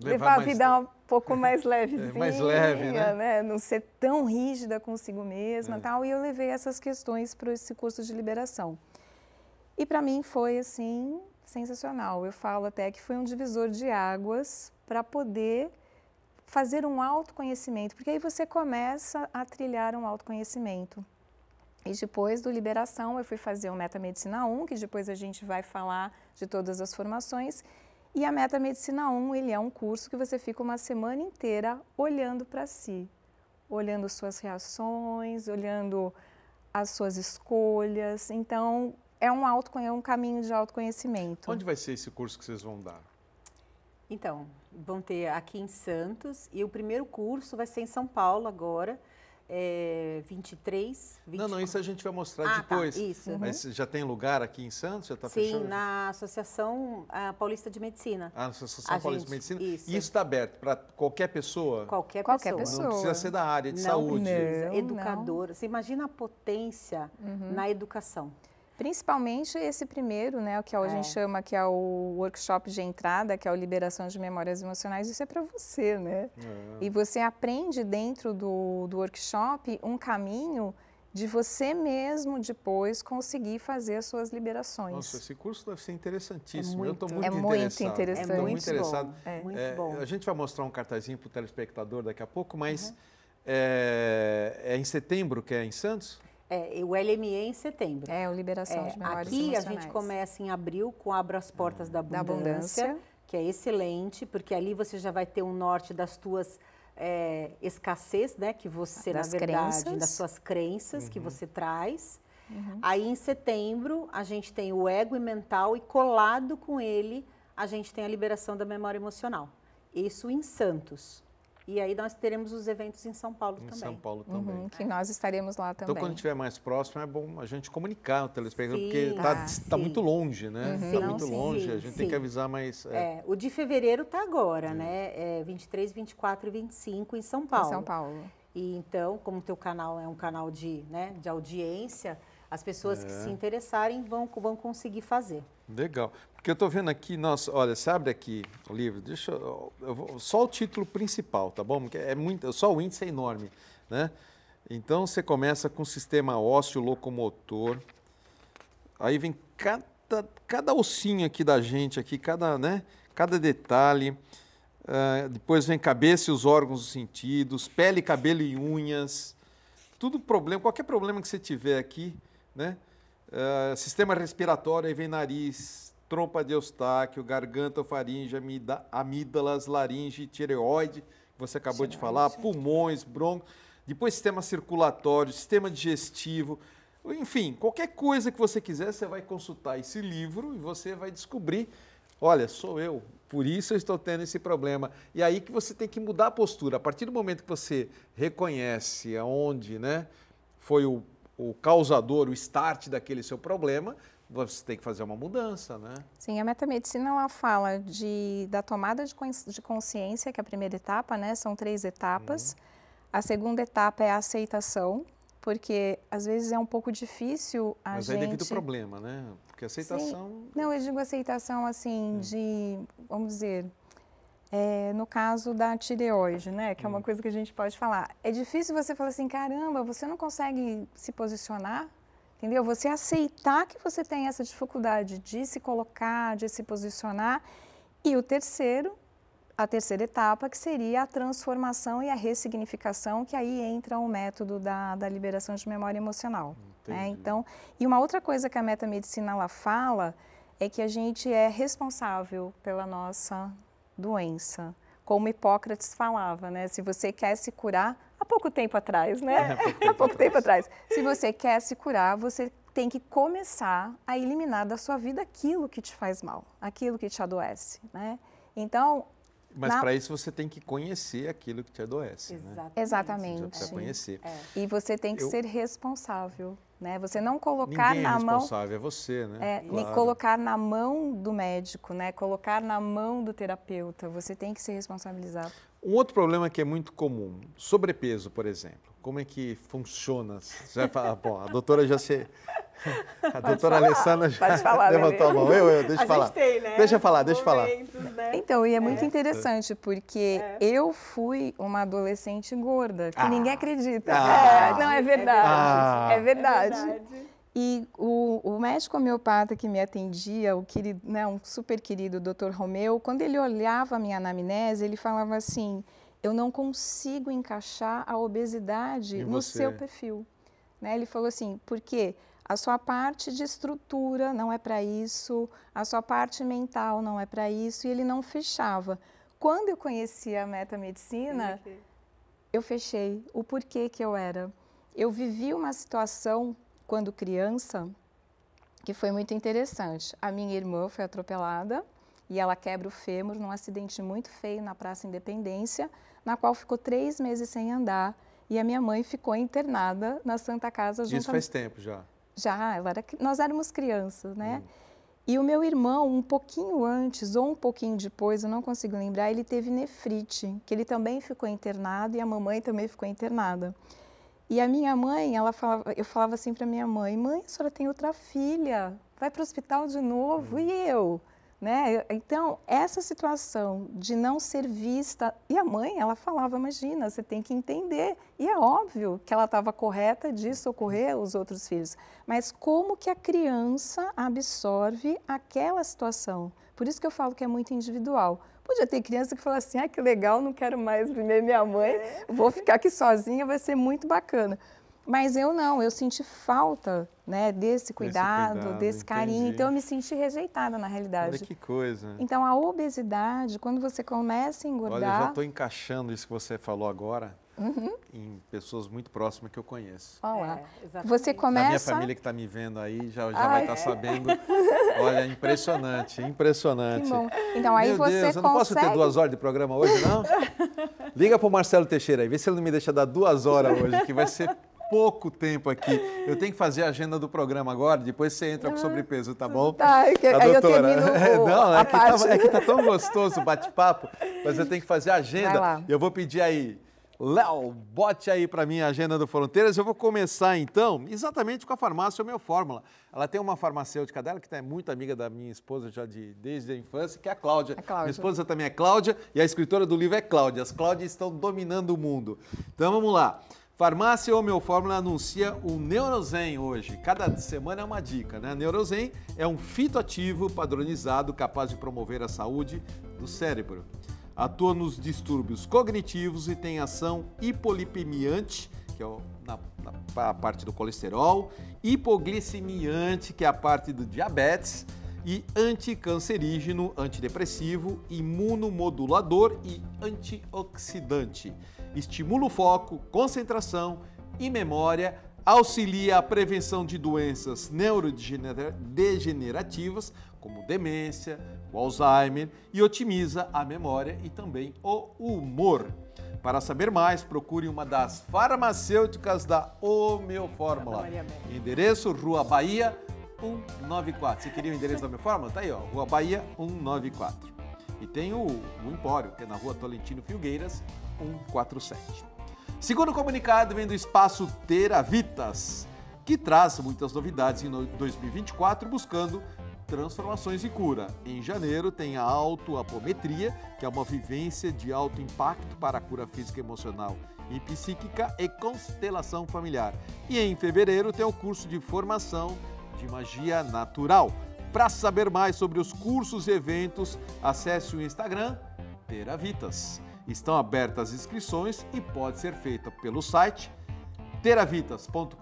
levar, levar a vida pouco mais levezinha, é, mais leve, né? né? Não ser tão rígida consigo mesma, é. tal. E eu levei essas questões para esse curso de liberação. E para mim foi assim sensacional. Eu falo até que foi um divisor de águas para poder fazer um autoconhecimento, porque aí você começa a trilhar um autoconhecimento. E depois do Liberação, eu fui fazer o Metamedicina 1, que depois a gente vai falar de todas as formações. E a Meta Medicina 1, ele é um curso que você fica uma semana inteira olhando para si, olhando suas reações, olhando as suas escolhas. Então, é um, auto, é um caminho de autoconhecimento. Onde vai ser esse curso que vocês vão dar? Então, vão ter aqui em Santos e o primeiro curso vai ser em São Paulo agora, é, 23, 24. Não, não, isso a gente vai mostrar ah, tá, depois. Tá, isso. Uhum. Mas já tem lugar aqui em Santos? Já está fechando? Sim, na Associação Paulista de Medicina. Ah, Associação a Paulista gente, de Medicina. Isso. E isso está aberto para qualquer pessoa? Qualquer, qualquer pessoa. pessoa. Não precisa ser da área de não, saúde. Não, Educador. Não. Você imagina a potência uhum. na educação. Principalmente esse primeiro, né, o que a é. gente chama que é o workshop de entrada, que é o liberação de memórias emocionais, isso é para você, né? É. E você aprende dentro do, do workshop um caminho de você mesmo depois conseguir fazer as suas liberações. Nossa, esse curso deve ser interessantíssimo. É muito, eu estou muito, é muito interessado. É muito, muito interessado. É, é. muito é, bom. a gente vai mostrar um cartazinho para o telespectador daqui a pouco, mas uhum. é, em setembro, que é em Santos? É, o LME é em setembro. É, o Liberação é, de Memórias Aqui emocionais. a gente começa em abril com Abra as Portas da abundância, da abundância, que é excelente, porque ali você já vai ter um norte das tuas é, escassez, né? Que você, das na verdade, crenças. das suas crenças uhum. que você traz. Uhum. Aí em setembro a gente tem o ego e mental e colado com ele a gente tem a liberação da memória emocional. Isso em Santos. E aí nós teremos os eventos em São Paulo em também. Em São Paulo uhum, também. Uhum, que nós estaremos lá também. Então, quando estiver mais próximo, é bom a gente comunicar o telespectador, porque está tá, tá, tá muito longe, né? Está uhum. Tá muito longe, sim, a gente sim. tem que avisar mais. É. É, o de fevereiro está agora, é. né? É 23, 24 e 25 em São Paulo. Em São Paulo. E então, como o teu canal é um canal de, né, de audiência, as pessoas é. que se é. interessarem vão, vão conseguir fazer. Legal. Porque eu estou vendo aqui, nossa, olha, você abre aqui o livro, deixa eu, eu vou, só o título principal, tá bom? Porque é muito, é só o índice é enorme, né? Então você começa com o sistema ósseo locomotor, aí vem cada, cada ossinho aqui da gente, aqui, cada, né, cada detalhe. Uh, depois vem cabeça e os órgãos dos sentidos, pele, cabelo e unhas. Tudo problema, qualquer problema que você tiver aqui, né? Uh, sistema respiratório, aí vem nariz, trompa de Eustáquio, garganta, faringe, amígdalas, laringe, tireoide, que você acabou Sim, de falar, pulmões, broncos, depois sistema circulatório, sistema digestivo, enfim, qualquer coisa que você quiser, você vai consultar esse livro e você vai descobrir, olha, sou eu, por isso eu estou tendo esse problema. E aí que você tem que mudar a postura. A partir do momento que você reconhece aonde, né, foi o o causador, o start daquele seu problema, você tem que fazer uma mudança, né? Sim, a metamedicina ela é fala de, da tomada de consciência, que é a primeira etapa, né? São três etapas. Uhum. A segunda etapa é a aceitação, porque às vezes é um pouco difícil a Mas gente... Mas é devido ao problema, né? Porque aceitação... Sim. Não, eu digo aceitação assim, uhum. de, vamos dizer, é, no caso da tireoide, né, que é uma hum. coisa que a gente pode falar. É difícil você falar assim, caramba, você não consegue se posicionar, entendeu? Você aceitar que você tem essa dificuldade de se colocar, de se posicionar. E o terceiro, a terceira etapa, que seria a transformação e a ressignificação, que aí entra o método da, da liberação de memória emocional. Né? Então, e uma outra coisa que a metamedicina ela fala é que a gente é responsável pela nossa doença. Como Hipócrates falava, né? Se você quer se curar, há pouco tempo atrás, né? É, há pouco tempo, há pouco tempo atrás. Se você quer se curar, você tem que começar a eliminar da sua vida aquilo que te faz mal, aquilo que te adoece, né? Então, mas na... para isso você tem que conhecer aquilo que te adoece. Exatamente. Né? Exatamente. Você conhecer. É. E você tem que Eu... ser responsável. Né? Você não colocar Ninguém é na é responsável, mão. responsável, é você, né? É, claro. colocar na mão do médico, né? Colocar na mão do terapeuta. Você tem que ser responsabilizado Um outro problema que é muito comum, sobrepeso, por exemplo. Como é que funciona? Você vai falar, bom, a doutora já se A doutora Alessandra já falar, levantou né? a mão. Eu, eu, deixa eu falar. Tem, né? Deixa eu falar, deixa eu falar. Né? Então, e é muito é. interessante, porque é. eu fui uma adolescente gorda, que ah. ninguém acredita. Ah. É, não, é verdade. Ah. É verdade. É verdade. E o, o, médico homeopata que me atendia, o querido, né, um super querido doutor Romeu, quando ele olhava a minha anamnese, ele falava assim, eu não consigo encaixar a obesidade no seu perfil. Né? Ele falou assim, porque quê? A sua parte de estrutura não é para isso, a sua parte mental não é para isso, e ele não fechava. Quando eu conheci a metamedicina, eu fechei o porquê que eu era. Eu vivi uma situação quando criança que foi muito interessante. A minha irmã foi atropelada e ela quebra o fêmur num acidente muito feio na Praça Independência, na qual ficou três meses sem andar e a minha mãe ficou internada na Santa Casa. Junto Isso faz tempo já. Já, ela era, nós éramos crianças, né? Hum. E o meu irmão, um pouquinho antes ou um pouquinho depois, eu não consigo lembrar, ele teve nefrite, que ele também ficou internado e a mamãe também ficou internada. E a minha mãe, ela falava, eu falava assim para minha mãe: "Mãe, a senhora tem outra filha, vai para o hospital de novo". Hum. E uhum. eu? Né? Então, essa situação de não ser vista, e a mãe, ela falava, imagina, você tem que entender, e é óbvio que ela estava correta de socorrer os outros filhos, mas como que a criança absorve aquela situação? Por isso que eu falo que é muito individual. Podia ter criança que fala assim, ah, que legal, não quero mais ver minha mãe, é. vou ficar aqui sozinha, vai ser muito bacana. Mas eu não, eu senti falta, né, desse cuidado, desse, cuidado, desse carinho, entendi. então eu me senti rejeitada na realidade. Olha que coisa. Então a obesidade, quando você começa a engordar... Olha, eu já estou encaixando isso que você falou agora. Uhum. em pessoas muito próximas que eu conheço. Olha, É, você começa. A minha família que está me vendo aí já, já ah, vai estar é? tá sabendo. Olha, é impressionante, impressionante. Então aí Meu você Deus, consegue. Eu não posso ter duas horas de programa hoje, não? Liga para o Marcelo Teixeira aí, vê se ele não me deixa dar duas horas hoje, que vai ser pouco tempo aqui. Eu tenho que fazer a agenda do programa agora, depois você entra com ah, sobrepeso, tá bom? Tá, é que, a doutora. Eu o, é, Não, é que, tá, é que, tá, tão gostoso o bate-papo, mas eu tenho que fazer a agenda. Eu vou pedir aí. Léo, bote aí para mim a agenda do Fronteiras. Eu vou começar então exatamente com a farmácia fórmula Ela tem uma farmacêutica dela que tá, é muito amiga da minha esposa já de, desde a infância, que é a Cláudia. a é Cláudia. Minha esposa também é Cláudia e a escritora do livro é Cláudia. As Cláudias estão dominando o mundo. Então vamos lá. Farmácia Homeofórmula anuncia o Neurozen hoje. Cada semana é uma dica, né? Neurozen é um fitoativo padronizado capaz de promover a saúde do cérebro. Atua nos distúrbios cognitivos e tem ação hipolipimiante, que é na, na a parte do colesterol, hipoglicemiante, que é a parte do diabetes, e anticancerígeno, antidepressivo, imunomodulador e antioxidante estimula o foco, concentração e memória, auxilia a prevenção de doenças neurodegenerativas, como demência, o Alzheimer, e otimiza a memória e também o humor. Para saber mais, procure uma das farmacêuticas da Homeofórmula. Endereço Rua Bahia 194. Você queria o endereço da Homeofórmula? Tá aí, ó, Rua Bahia 194. E tem o, o Empório, que é na Rua Tolentino Filgueiras, 147. Segundo comunicado vem do espaço Teravitas, que traz muitas novidades em 2024 buscando transformações e cura. Em janeiro tem a autoapometria, que é uma vivência de alto impacto para a cura física, emocional e psíquica e constelação familiar. E em fevereiro tem o curso de formação de magia natural. Para saber mais sobre os cursos e eventos, acesse o Instagram Teravitas. Estão abertas as inscrições e pode ser feita pelo site teravitas.com.br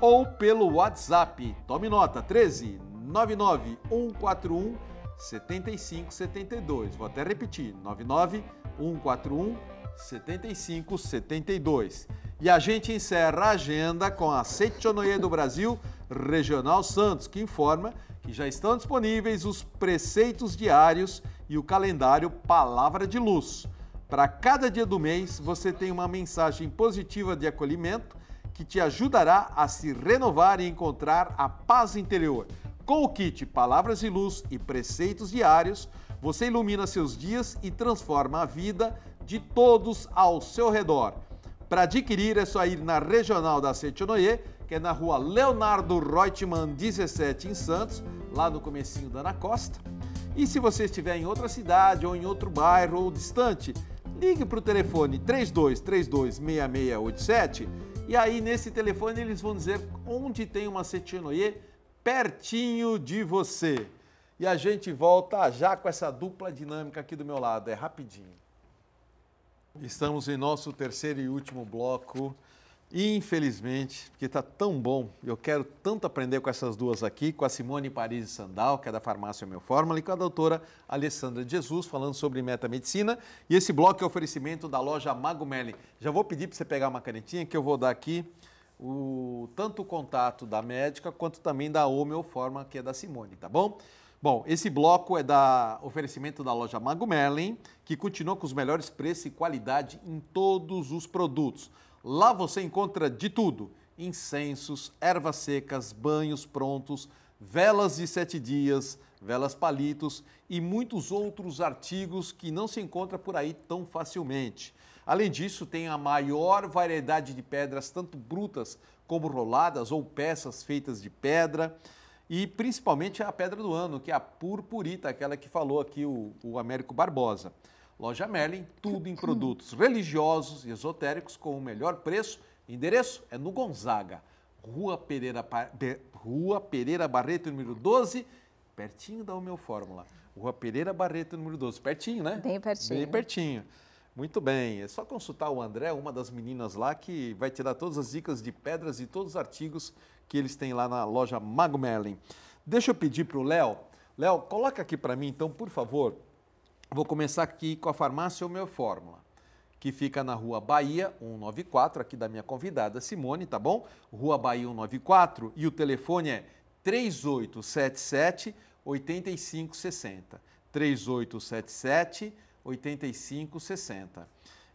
ou pelo WhatsApp. Tome nota 13 99 141 7572. Vou até repetir: 99 141 7572. E a gente encerra a agenda com a Sechonoye do Brasil, Regional Santos, que informa que já estão disponíveis os preceitos diários e o calendário Palavra de Luz. Para cada dia do mês, você tem uma mensagem positiva de acolhimento que te ajudará a se renovar e encontrar a paz interior. Com o kit Palavras de Luz e Preceitos Diários, você ilumina seus dias e transforma a vida de todos ao seu redor. Para adquirir é só ir na Regional da Setionoye que é na rua Leonardo Reutemann 17, em Santos, lá no comecinho da Ana Costa. E se você estiver em outra cidade ou em outro bairro ou distante, ligue para o telefone 32326687 e aí nesse telefone eles vão dizer onde tem uma Cetinoyer pertinho de você. E a gente volta já com essa dupla dinâmica aqui do meu lado, é rapidinho. Estamos em nosso terceiro e último bloco Infelizmente, porque está tão bom, eu quero tanto aprender com essas duas aqui, com a Simone Paris Sandal, que é da farmácia Homeoformula, e com a doutora Alessandra Jesus, falando sobre metamedicina. E esse bloco é oferecimento da loja Mago Já vou pedir para você pegar uma canetinha, que eu vou dar aqui o, tanto o contato da médica, quanto também da Homeoforma, que é da Simone, tá bom? Bom, esse bloco é da oferecimento da loja Mago que continua com os melhores preços e qualidade em todos os produtos. Lá você encontra de tudo: incensos, ervas secas, banhos prontos, velas de sete dias, velas palitos e muitos outros artigos que não se encontra por aí tão facilmente. Além disso, tem a maior variedade de pedras, tanto brutas como roladas ou peças feitas de pedra. E principalmente a pedra do ano, que é a purpurita, aquela que falou aqui o, o Américo Barbosa. Loja Merlin, tudo em produtos religiosos e esotéricos com o melhor preço. Endereço é no Gonzaga, Rua Pereira, Rua Pereira Barreto, número 12, pertinho da Homeu Fórmula. Rua Pereira Barreto, número 12. Pertinho, né? Bem pertinho. Bem pertinho. Muito bem. É só consultar o André, uma das meninas lá, que vai te dar todas as dicas de pedras e todos os artigos que eles têm lá na loja Mago Merlin. Deixa eu pedir para o Léo. Léo, coloca aqui para mim, então, por favor, Vou começar aqui com a farmácia Homeofórmula, que fica na Rua Bahia 194, aqui da minha convidada Simone, tá bom? Rua Bahia 194 e o telefone é 3877 8560. 3877 8560.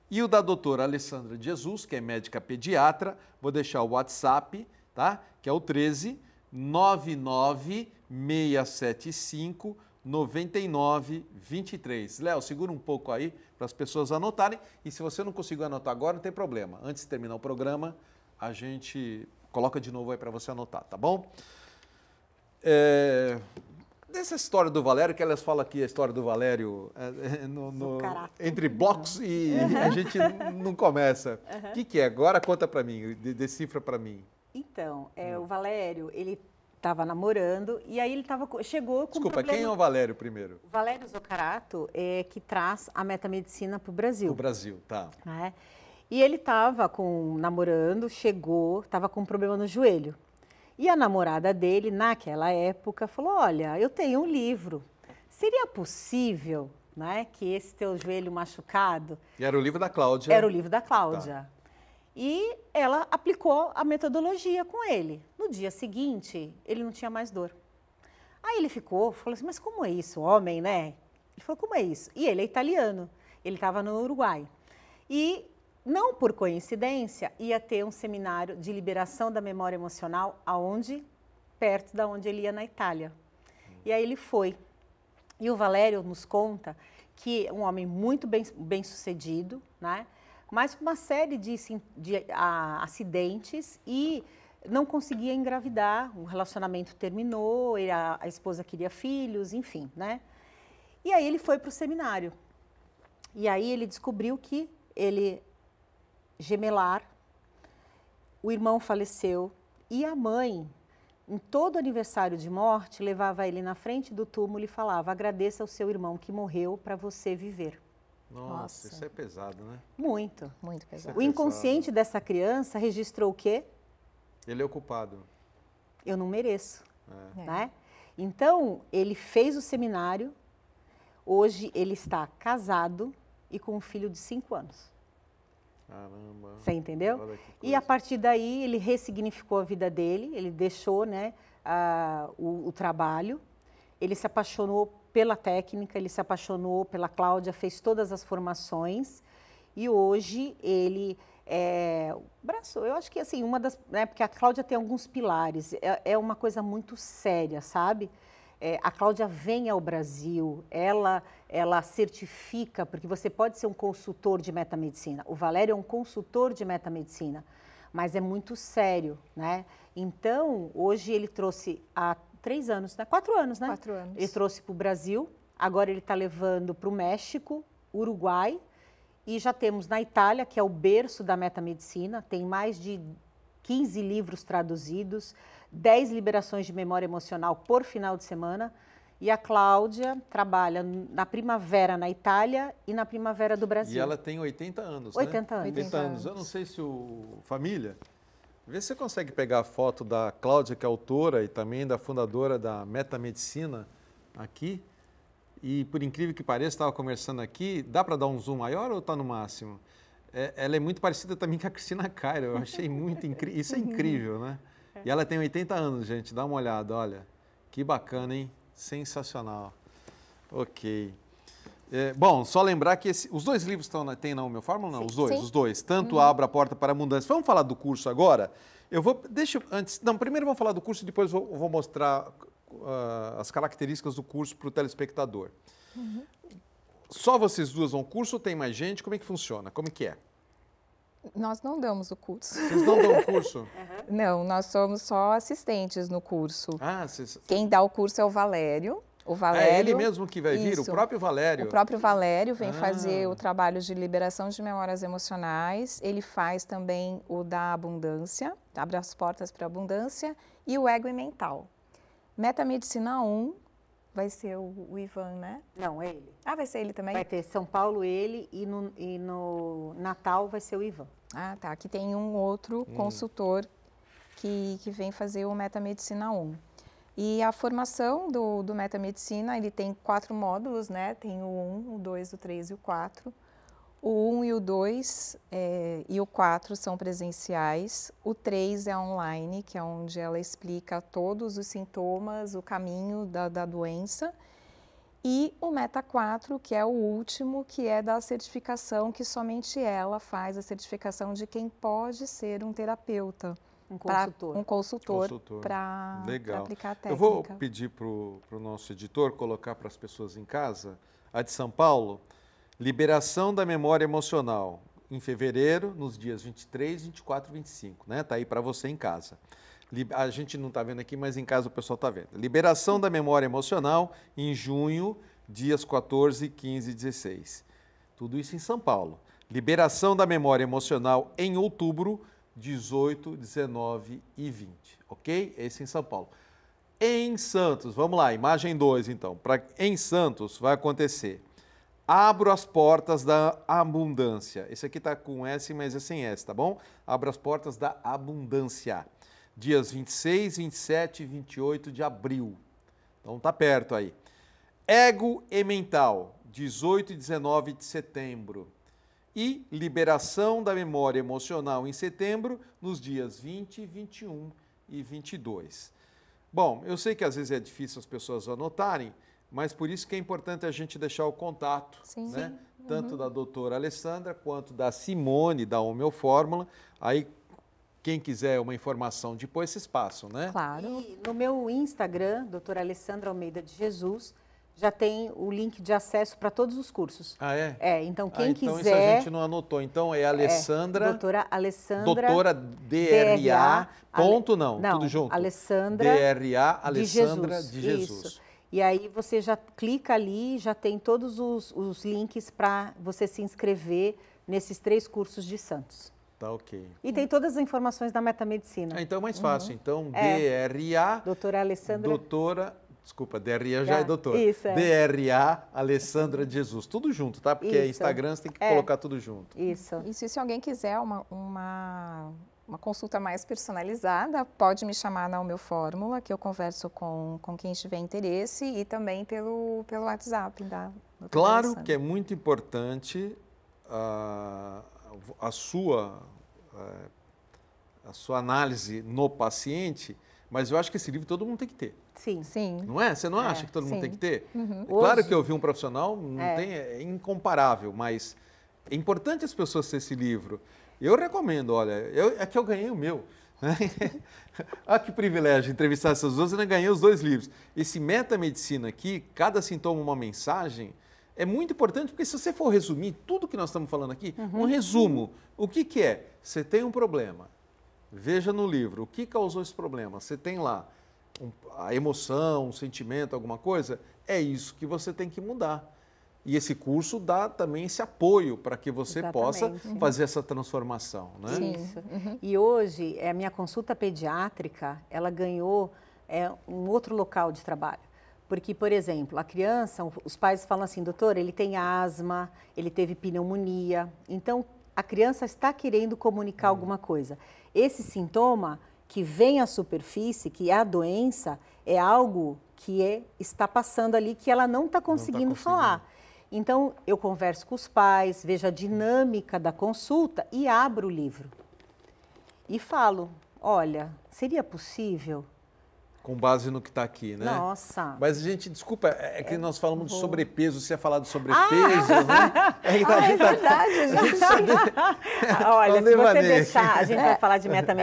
E o da doutora Alessandra Jesus, que é médica pediatra, vou deixar o WhatsApp, tá? Que é o 13 99675 9923. Léo, segura um pouco aí para as pessoas anotarem. E se você não conseguiu anotar agora, não tem problema. Antes de terminar o programa, a gente coloca de novo aí para você anotar, tá bom? É... Dessa história do Valério, que elas falam aqui a história do Valério é, é, no, no, entre blocos e uhum. a gente não começa. O uhum. que, que é? Agora conta para mim, decifra para mim. Então, é, hum. o Valério, ele estava namorando, e aí ele tava, chegou com Desculpa, um problema... quem é o Valério primeiro? Valério Zocarato é que traz a metamedicina para o Brasil. O Brasil, tá. É. E ele estava com namorando, chegou, estava com um problema no joelho. E a namorada dele, naquela época, falou: Olha, eu tenho um livro. Seria possível né, que esse teu joelho machucado. E era o livro da Cláudia. Era o livro da Cláudia. Tá. E ela aplicou a metodologia com ele. No dia seguinte, ele não tinha mais dor. Aí ele ficou, falou assim: Mas como é isso, homem, né? Ele falou: Como é isso? E ele é italiano, ele estava no Uruguai. E, não por coincidência, ia ter um seminário de liberação da memória emocional, aonde? Perto da onde ele ia na Itália. E aí ele foi. E o Valério nos conta que um homem muito bem, bem sucedido, né? mas com uma série de, de a, acidentes e não conseguia engravidar, o relacionamento terminou, a, a esposa queria filhos, enfim, né? E aí ele foi para o seminário. E aí ele descobriu que ele gemelar, o irmão faleceu e a mãe, em todo aniversário de morte, levava ele na frente do túmulo e falava: agradeça ao seu irmão que morreu para você viver. Nossa, Nossa, isso é pesado, né? Muito. Muito é pesado. É o inconsciente pesado. dessa criança registrou o quê? Ele é o culpado. Eu não mereço. É. Né? Então, ele fez o seminário, hoje ele está casado e com um filho de cinco anos. Caramba. Você entendeu? E a partir daí, ele ressignificou a vida dele, ele deixou né, a, o, o trabalho, ele se apaixonou pela técnica, ele se apaixonou pela Cláudia, fez todas as formações e hoje ele é braço. Eu acho que assim, uma das. Né, porque a Cláudia tem alguns pilares, é, é uma coisa muito séria, sabe? É, a Cláudia vem ao Brasil, ela, ela certifica, porque você pode ser um consultor de metamedicina. O Valério é um consultor de metamedicina, mas é muito sério, né? Então, hoje ele trouxe a três anos, né? Quatro anos, né? Quatro anos. Ele trouxe para o Brasil, agora ele está levando para o México, Uruguai, e já temos na Itália, que é o berço da metamedicina, tem mais de 15 livros traduzidos, 10 liberações de memória emocional por final de semana. E a Cláudia trabalha na primavera na Itália e na primavera do Brasil. E ela tem 80 anos, 80 né? anos. 80 anos. Eu não sei se o Família Vê se você consegue pegar a foto da Cláudia, que é autora e também da fundadora da Metamedicina aqui. E por incrível que pareça, estava conversando aqui, dá para dar um zoom maior ou está no máximo? É, ela é muito parecida também com a Cristina Cairo, eu achei muito incrível, isso é incrível, né? É. E ela tem 80 anos, gente, dá uma olhada, olha. Que bacana, hein? Sensacional. Ok. É, bom, só lembrar que esse, os dois livros estão na, tem na Homeoforma não? Sim, os dois, sim. os dois. Tanto uhum. Abra a Porta para a Mudança. Vamos falar do curso agora? Eu vou. Deixa antes. Não, primeiro vamos falar do curso e depois vou, vou mostrar uh, as características do curso para o telespectador. Uhum. Só vocês duas vão curso ou tem mais gente? Como é que funciona? Como é que é? Nós não damos o curso. Vocês não dão o curso? Uhum. Não, nós somos só assistentes no curso. Ah, vocês... Quem dá o curso é o Valério. O Valério. É ele mesmo que vai vir, o próprio Valério. O próprio Valério vem ah. fazer o trabalho de liberação de memórias emocionais. Ele faz também o da abundância, abre as portas para a abundância, e o ego e mental. Metamedicina 1 vai ser o, o, Ivan, né? Não, é ele. Ah, vai ser ele também? Vai ter São Paulo ele e no, e no Natal vai ser o Ivan. Ah, tá. Aqui tem um outro hum. consultor que, que vem fazer o Metamedicina 1. E a formação do, do Metamedicina, ele tem quatro módulos, né? Tem o 1, o 2, o 3 e o 4. O 1 e o 2 é, e o 4 são presenciais. O 3 é online, que é onde ela explica todos os sintomas, o caminho da, da doença. E o Meta 4, que é o último, que é da certificação, que somente ela faz a certificação de quem pode ser um terapeuta. Um consultor. um consultor, consultor. para aplicar a técnica. Eu vou pedir para o nosso editor colocar para as pessoas em casa, a de São Paulo, liberação da memória emocional, em fevereiro, nos dias 23, 24 e 25, né? Tá aí para você em casa. A gente não está vendo aqui, mas em casa o pessoal está vendo. Liberação da memória emocional em junho, dias 14, 15 e 16. Tudo isso em São Paulo. Liberação da memória emocional em outubro, 18, 19 e 20, ok? Esse em São Paulo. Em Santos, vamos lá, imagem 2 então. Pra, em Santos vai acontecer. Abro as portas da abundância. Esse aqui está com S, mas é sem S, tá bom? Abro as portas da abundância. Dias 26, 27 e 28 de abril. Então tá perto aí. Ego e mental, 18 e 19 de setembro e liberação da memória emocional em setembro, nos dias 20, 21 e 22. Bom, eu sei que às vezes é difícil as pessoas anotarem, mas por isso que é importante a gente deixar o contato, Sim. né? Sim. Uhum. Tanto da doutora Alessandra quanto da Simone, da Homeofórmula. Aí, quem quiser uma informação depois, vocês passam, né? Claro. E no meu Instagram, doutora Alessandra Almeida de Jesus, já tem o link de acesso para todos os cursos. Ah, é? É, então quem ah, então quiser... Então isso a gente não anotou. Então é Alessandra... É, doutora Alessandra... Doutora DRA, DRA ponto Ale... não, não, tudo junto. Alessandra... DRA, Alessandra de Jesus. De Jesus. Isso. E aí você já clica ali, já tem todos os, os links para você se inscrever nesses três cursos de Santos. Tá ok. E tem todas as informações da metamedicina. Ah, então é mais fácil. Uhum. Então, DRA... É. Doutora Alessandra... Doutora Desculpa, DRA já tá. é doutor. Isso, é. DRA Alessandra de Jesus. Tudo junto, tá? Porque é isso. Instagram você tem que é. colocar tudo junto. Isso. Isso, e se alguém quiser uma, uma, uma consulta mais personalizada, pode me chamar na meu Fórmula, que eu converso com, com quem tiver interesse e também pelo, pelo WhatsApp da tá? Claro que é muito importante a, ah, a sua eh, a sua análise no paciente, mas eu acho que esse livro todo mundo tem que ter. Sim. Sim. Não é? Você não é, acha que todo mundo tem que ter? Uhum. É Hoje, claro que vi um profissional não é. tem, é incomparável, mas é importante as pessoas terem esse livro. Eu recomendo, olha, eu, é que eu ganhei o meu. Olha ah, que privilégio entrevistar essas duas, eu né? ganhei os dois livros. Esse meta medicina aqui, cada sintoma uma mensagem, é muito importante porque se você for resumir tudo que nós estamos falando aqui, uhum. um resumo. O que, que é? Você tem um problema. Veja no livro o que causou esse problema. Você tem lá um, a emoção, um sentimento, alguma coisa, é isso que você tem que mudar. E esse curso dá também esse apoio para que você Exatamente. possa uhum. fazer essa transformação, né? Isso. Uhum. Uhum. E hoje, é, a minha consulta pediátrica, ela ganhou é, um outro local de trabalho. Porque, por exemplo, a criança, os pais falam assim, doutor, ele tem asma, ele teve pneumonia. Então, a criança está querendo comunicar hum. alguma coisa. Esse sintoma que vem à superfície, que é a doença é algo que é, está passando ali, que ela não está tá conseguindo, tá conseguindo falar. Então, eu converso com os pais, vejo a dinâmica da consulta e abro o livro. E falo: olha, seria possível com base no que está aqui, né? Nossa. Mas a gente, desculpa, é, é que é, nós falamos Vou... de sobrepeso, você ia falar de ah, sobrepeso, ah! né? É, ah, é tá- verdade, tá... já... gente, a gente Olha, se você deixar, a gente vai falar de meta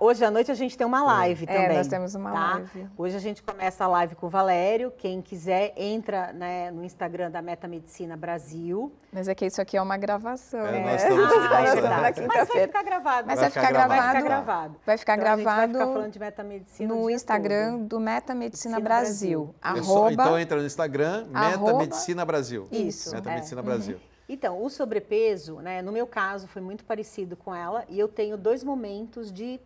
Hoje à noite a gente tem uma é. live é, também. nós temos uma tá? live. Hoje a gente começa a live com o Valério. Quem quiser, entra né, no Instagram da Meta Medicina Brasil. Mas é que isso aqui é uma gravação. É, né? nós estamos ah, é né? verdade. Mas vai ficar gravado. Mas vai, ficar, gravado. Vai ficar gravado. Vai ficar então, gravado. vai ficar falando de Meta Medicina no Instagram todo. do Meta Medicina, Brasil. Brasil. Então arroba, então entra no Instagram Meta Medicina Brasil. Isso. Meta é. Medicina é. Brasil. Uhum. Então, o sobrepeso, né, no meu caso, foi muito parecido com ela e eu tenho dois momentos de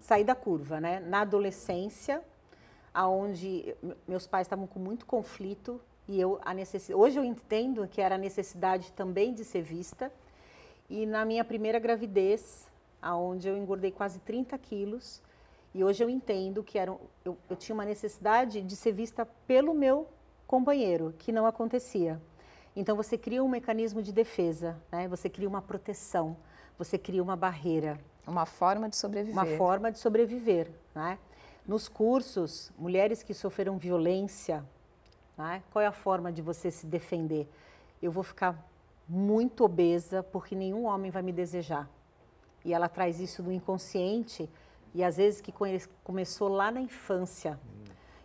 sair da curva, né? Na adolescência, aonde meus pais estavam com muito conflito e eu a necessidade. hoje eu entendo que era a necessidade também de ser vista. E na minha primeira gravidez, aonde eu engordei quase 30 quilos, e hoje eu entendo que era, eu, eu tinha uma necessidade de ser vista pelo meu companheiro, que não acontecia. Então você cria um mecanismo de defesa, né? Você cria uma proteção, você cria uma barreira. Uma forma de sobreviver. Uma forma de sobreviver, né? Nos cursos, mulheres que sofreram violência, né? qual é a forma de você se defender? Eu vou ficar muito obesa porque nenhum homem vai me desejar. E ela traz isso do inconsciente e às vezes que começou lá na infância.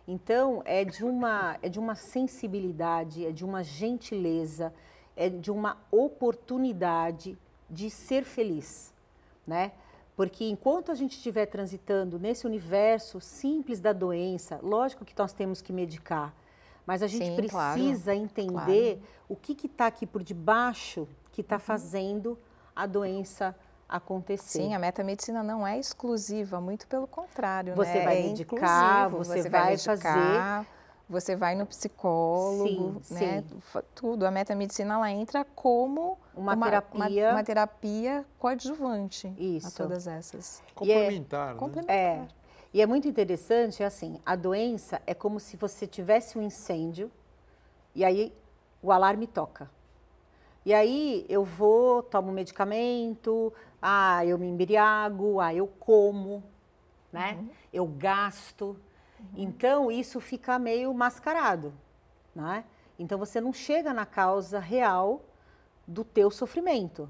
Então, é de uma, é de uma sensibilidade, é de uma gentileza, é de uma oportunidade de ser feliz, né? Porque enquanto a gente estiver transitando nesse universo simples da doença, lógico que nós temos que medicar, mas a gente Sim, precisa claro, entender claro. o que está aqui por debaixo que está uhum. fazendo a doença acontecer. Sim, a metamedicina não é exclusiva, muito pelo contrário. Você né? vai é indicar, você, você, vai, fazer. Medicar, você vai no psicólogo, sim, né? Sim. Tudo. A metamedicina ela entra como uma, uma terapia, uma, uma, terapia coadjuvante Isso. a todas essas. Complementar. E é, né? complementar. É. E é muito interessante, é assim, a doença é como se você tivesse um incêndio e aí o alarme toca. E aí eu vou, tomo medicamento, ah, eu me embriago, ah, eu como, né? Uhum. Eu gasto. Uhum. Então, isso fica meio mascarado, né? Então, você não chega na causa real do teu sofrimento.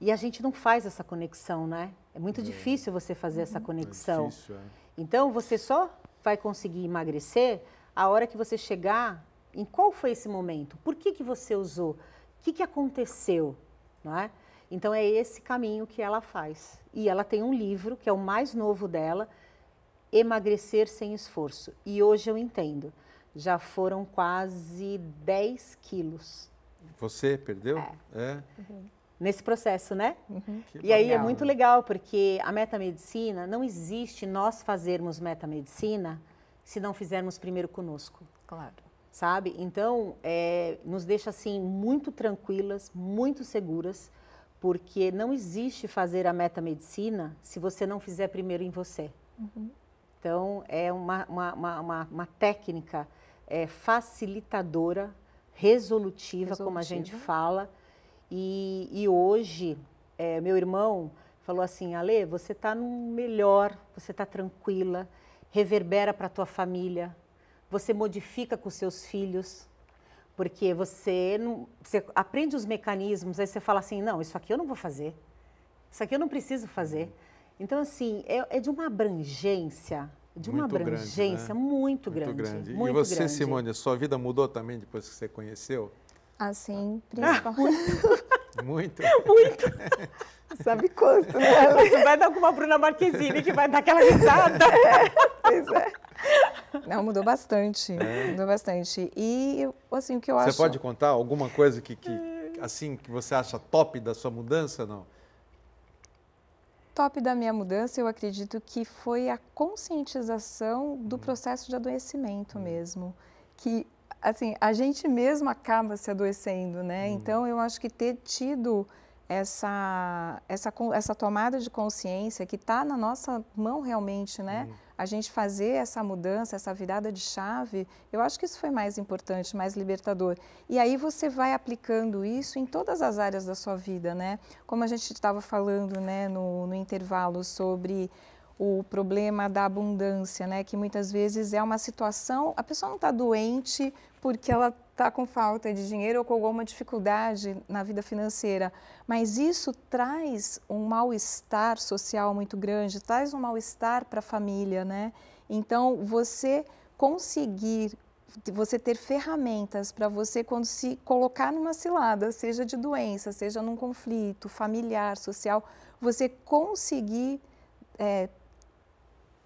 E a gente não faz essa conexão, né? É muito é. difícil você fazer essa uhum. conexão. É difícil, é. Então, você só vai conseguir emagrecer a hora que você chegar em qual foi esse momento, por que, que você usou, o que, que aconteceu, não é? Então é esse caminho que ela faz. E ela tem um livro, que é o mais novo dela, Emagrecer Sem Esforço. E hoje eu entendo. Já foram quase 10 quilos. Você perdeu? É. é. Uhum. Nesse processo, né? Uhum. E aí é muito legal, porque a metamedicina, não existe nós fazermos metamedicina se não fizermos primeiro conosco. Claro sabe? Então, é, nos deixa assim muito tranquilas, muito seguras porque não existe fazer a metamedicina se você não fizer primeiro em você. Uhum. Então, é uma, uma, uma, uma técnica é, facilitadora, resolutiva, resolutiva, como a gente fala. E, e hoje, é, meu irmão falou assim, Ale, você está no melhor, você está tranquila, reverbera para a tua família, você modifica com seus filhos, porque você, não, você aprende os mecanismos, aí você fala assim, não, isso aqui eu não vou fazer, isso aqui eu não preciso fazer. Uhum. Então, assim, é, é de uma abrangência, de uma muito abrangência grande, né? muito, muito grande. Muito e você, grande. Simone, sua vida mudou também depois que você conheceu? Assim, ah. principalmente. Ah, muito. muito. Sabe quanto, né? Você vai dar com uma Bruna Marquezine que vai dar aquela risada. É, pois é. Não, mudou bastante. É. Mudou bastante. E, assim, o que eu você acho... Você pode contar alguma coisa que, que, assim, que você acha top da sua mudança, não? Top da minha mudança, eu acredito que foi a conscientização do hum. processo de adoecimento hum. mesmo. Que, assim, a gente mesmo acaba se adoecendo, né? Hum. Então, eu acho que ter tido essa, essa, essa tomada de consciência que está na nossa mão realmente, né? Uhum. A gente fazer essa mudança, essa virada de chave, eu acho que isso foi mais importante, mais libertador. E aí você vai aplicando isso em todas as áreas da sua vida, né? Como a gente estava falando né, no, no intervalo sobre o problema da abundância, né? Que muitas vezes é uma situação, a pessoa não está doente porque ela está com falta de dinheiro ou com alguma dificuldade na vida financeira, mas isso traz um mal-estar social muito grande, traz um mal-estar para a família, né? Então, você conseguir você ter ferramentas para você quando se colocar numa cilada, seja de doença, seja num conflito familiar, social, você conseguir é,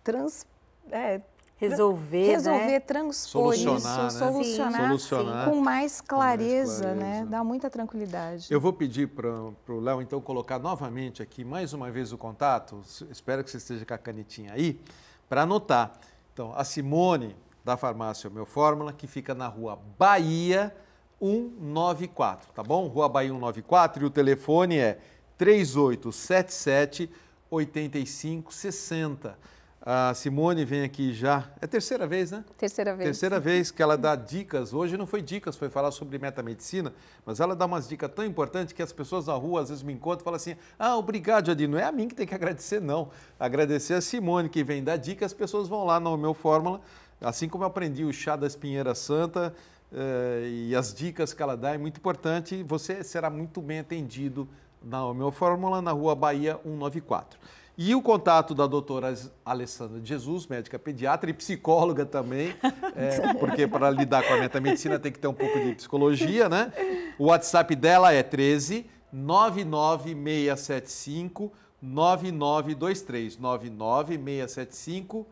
trans, é, resolver, resolver, né? transpor solucionar, isso, né? solucionar, sim, solucionar, com mais clareza, com mais clareza né? Dá muita tranquilidade. Eu vou pedir para o Léo então colocar novamente aqui mais uma vez o contato. Espero que você esteja com a canetinha aí para anotar. Então, a Simone da farmácia Meu Fórmula, que fica na Rua Bahia 194, tá bom? Rua Bahia 194 e o telefone é 3877 8560. A Simone vem aqui já. É terceira vez, né? Terceira vez. Terceira vez que ela dá dicas. Hoje não foi dicas, foi falar sobre metamedicina, mas ela dá umas dicas tão importantes que as pessoas na rua às vezes me encontram e falam assim: Ah, obrigado, Jadir. Não é a mim que tem que agradecer, não. Agradecer a Simone que vem dar dicas, as pessoas vão lá no meu Fórmula. Assim como eu aprendi o chá da espinheira santa eh, e as dicas que ela dá, é muito importante. Você será muito bem atendido na meu Fórmula, na rua Bahia 194. E o contato da doutora Alessandra Jesus, médica pediatra e psicóloga também, é, porque para lidar com a metamedicina tem que ter um pouco de psicologia, né? O WhatsApp dela é 13 99675 9923. 99675,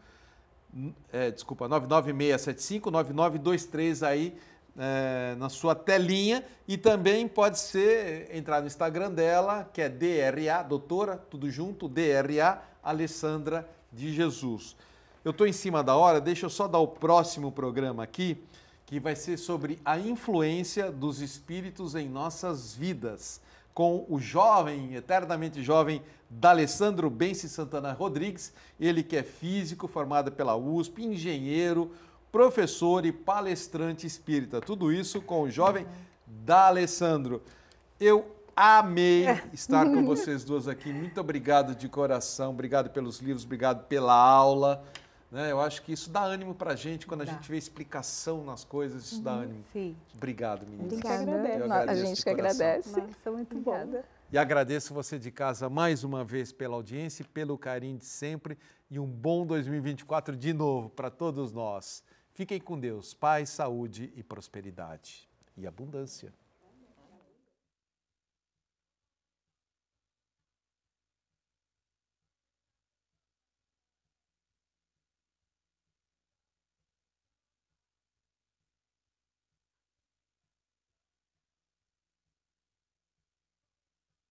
é, desculpa, 99675 9923 aí é, na sua telinha e também pode ser entrar no Instagram dela, que é DRA, doutora, tudo junto, DRA Alessandra de Jesus. Eu estou em cima da hora, deixa eu só dar o próximo programa aqui, que vai ser sobre a influência dos espíritos em nossas vidas, com o jovem, eternamente jovem, D'Alessandro Bence Santana Rodrigues, ele que é físico, formado pela USP, engenheiro, professor e palestrante espírita. Tudo isso com o jovem D'Alessandro. Eu amei é. estar com vocês duas aqui. Muito obrigado de coração, obrigado pelos livros, obrigado pela aula. Né? Eu acho que isso dá ânimo para a gente, quando dá. a gente vê explicação nas coisas, isso dá uhum. ânimo. Sim. Obrigado, meninas. Obrigada. a gente que agradece. Nossa, muito obrigada. E agradeço você de casa mais uma vez pela audiência e pelo carinho de sempre. E um bom 2024 de novo para todos nós. Fiquem com Deus, paz, saúde e prosperidade e abundância.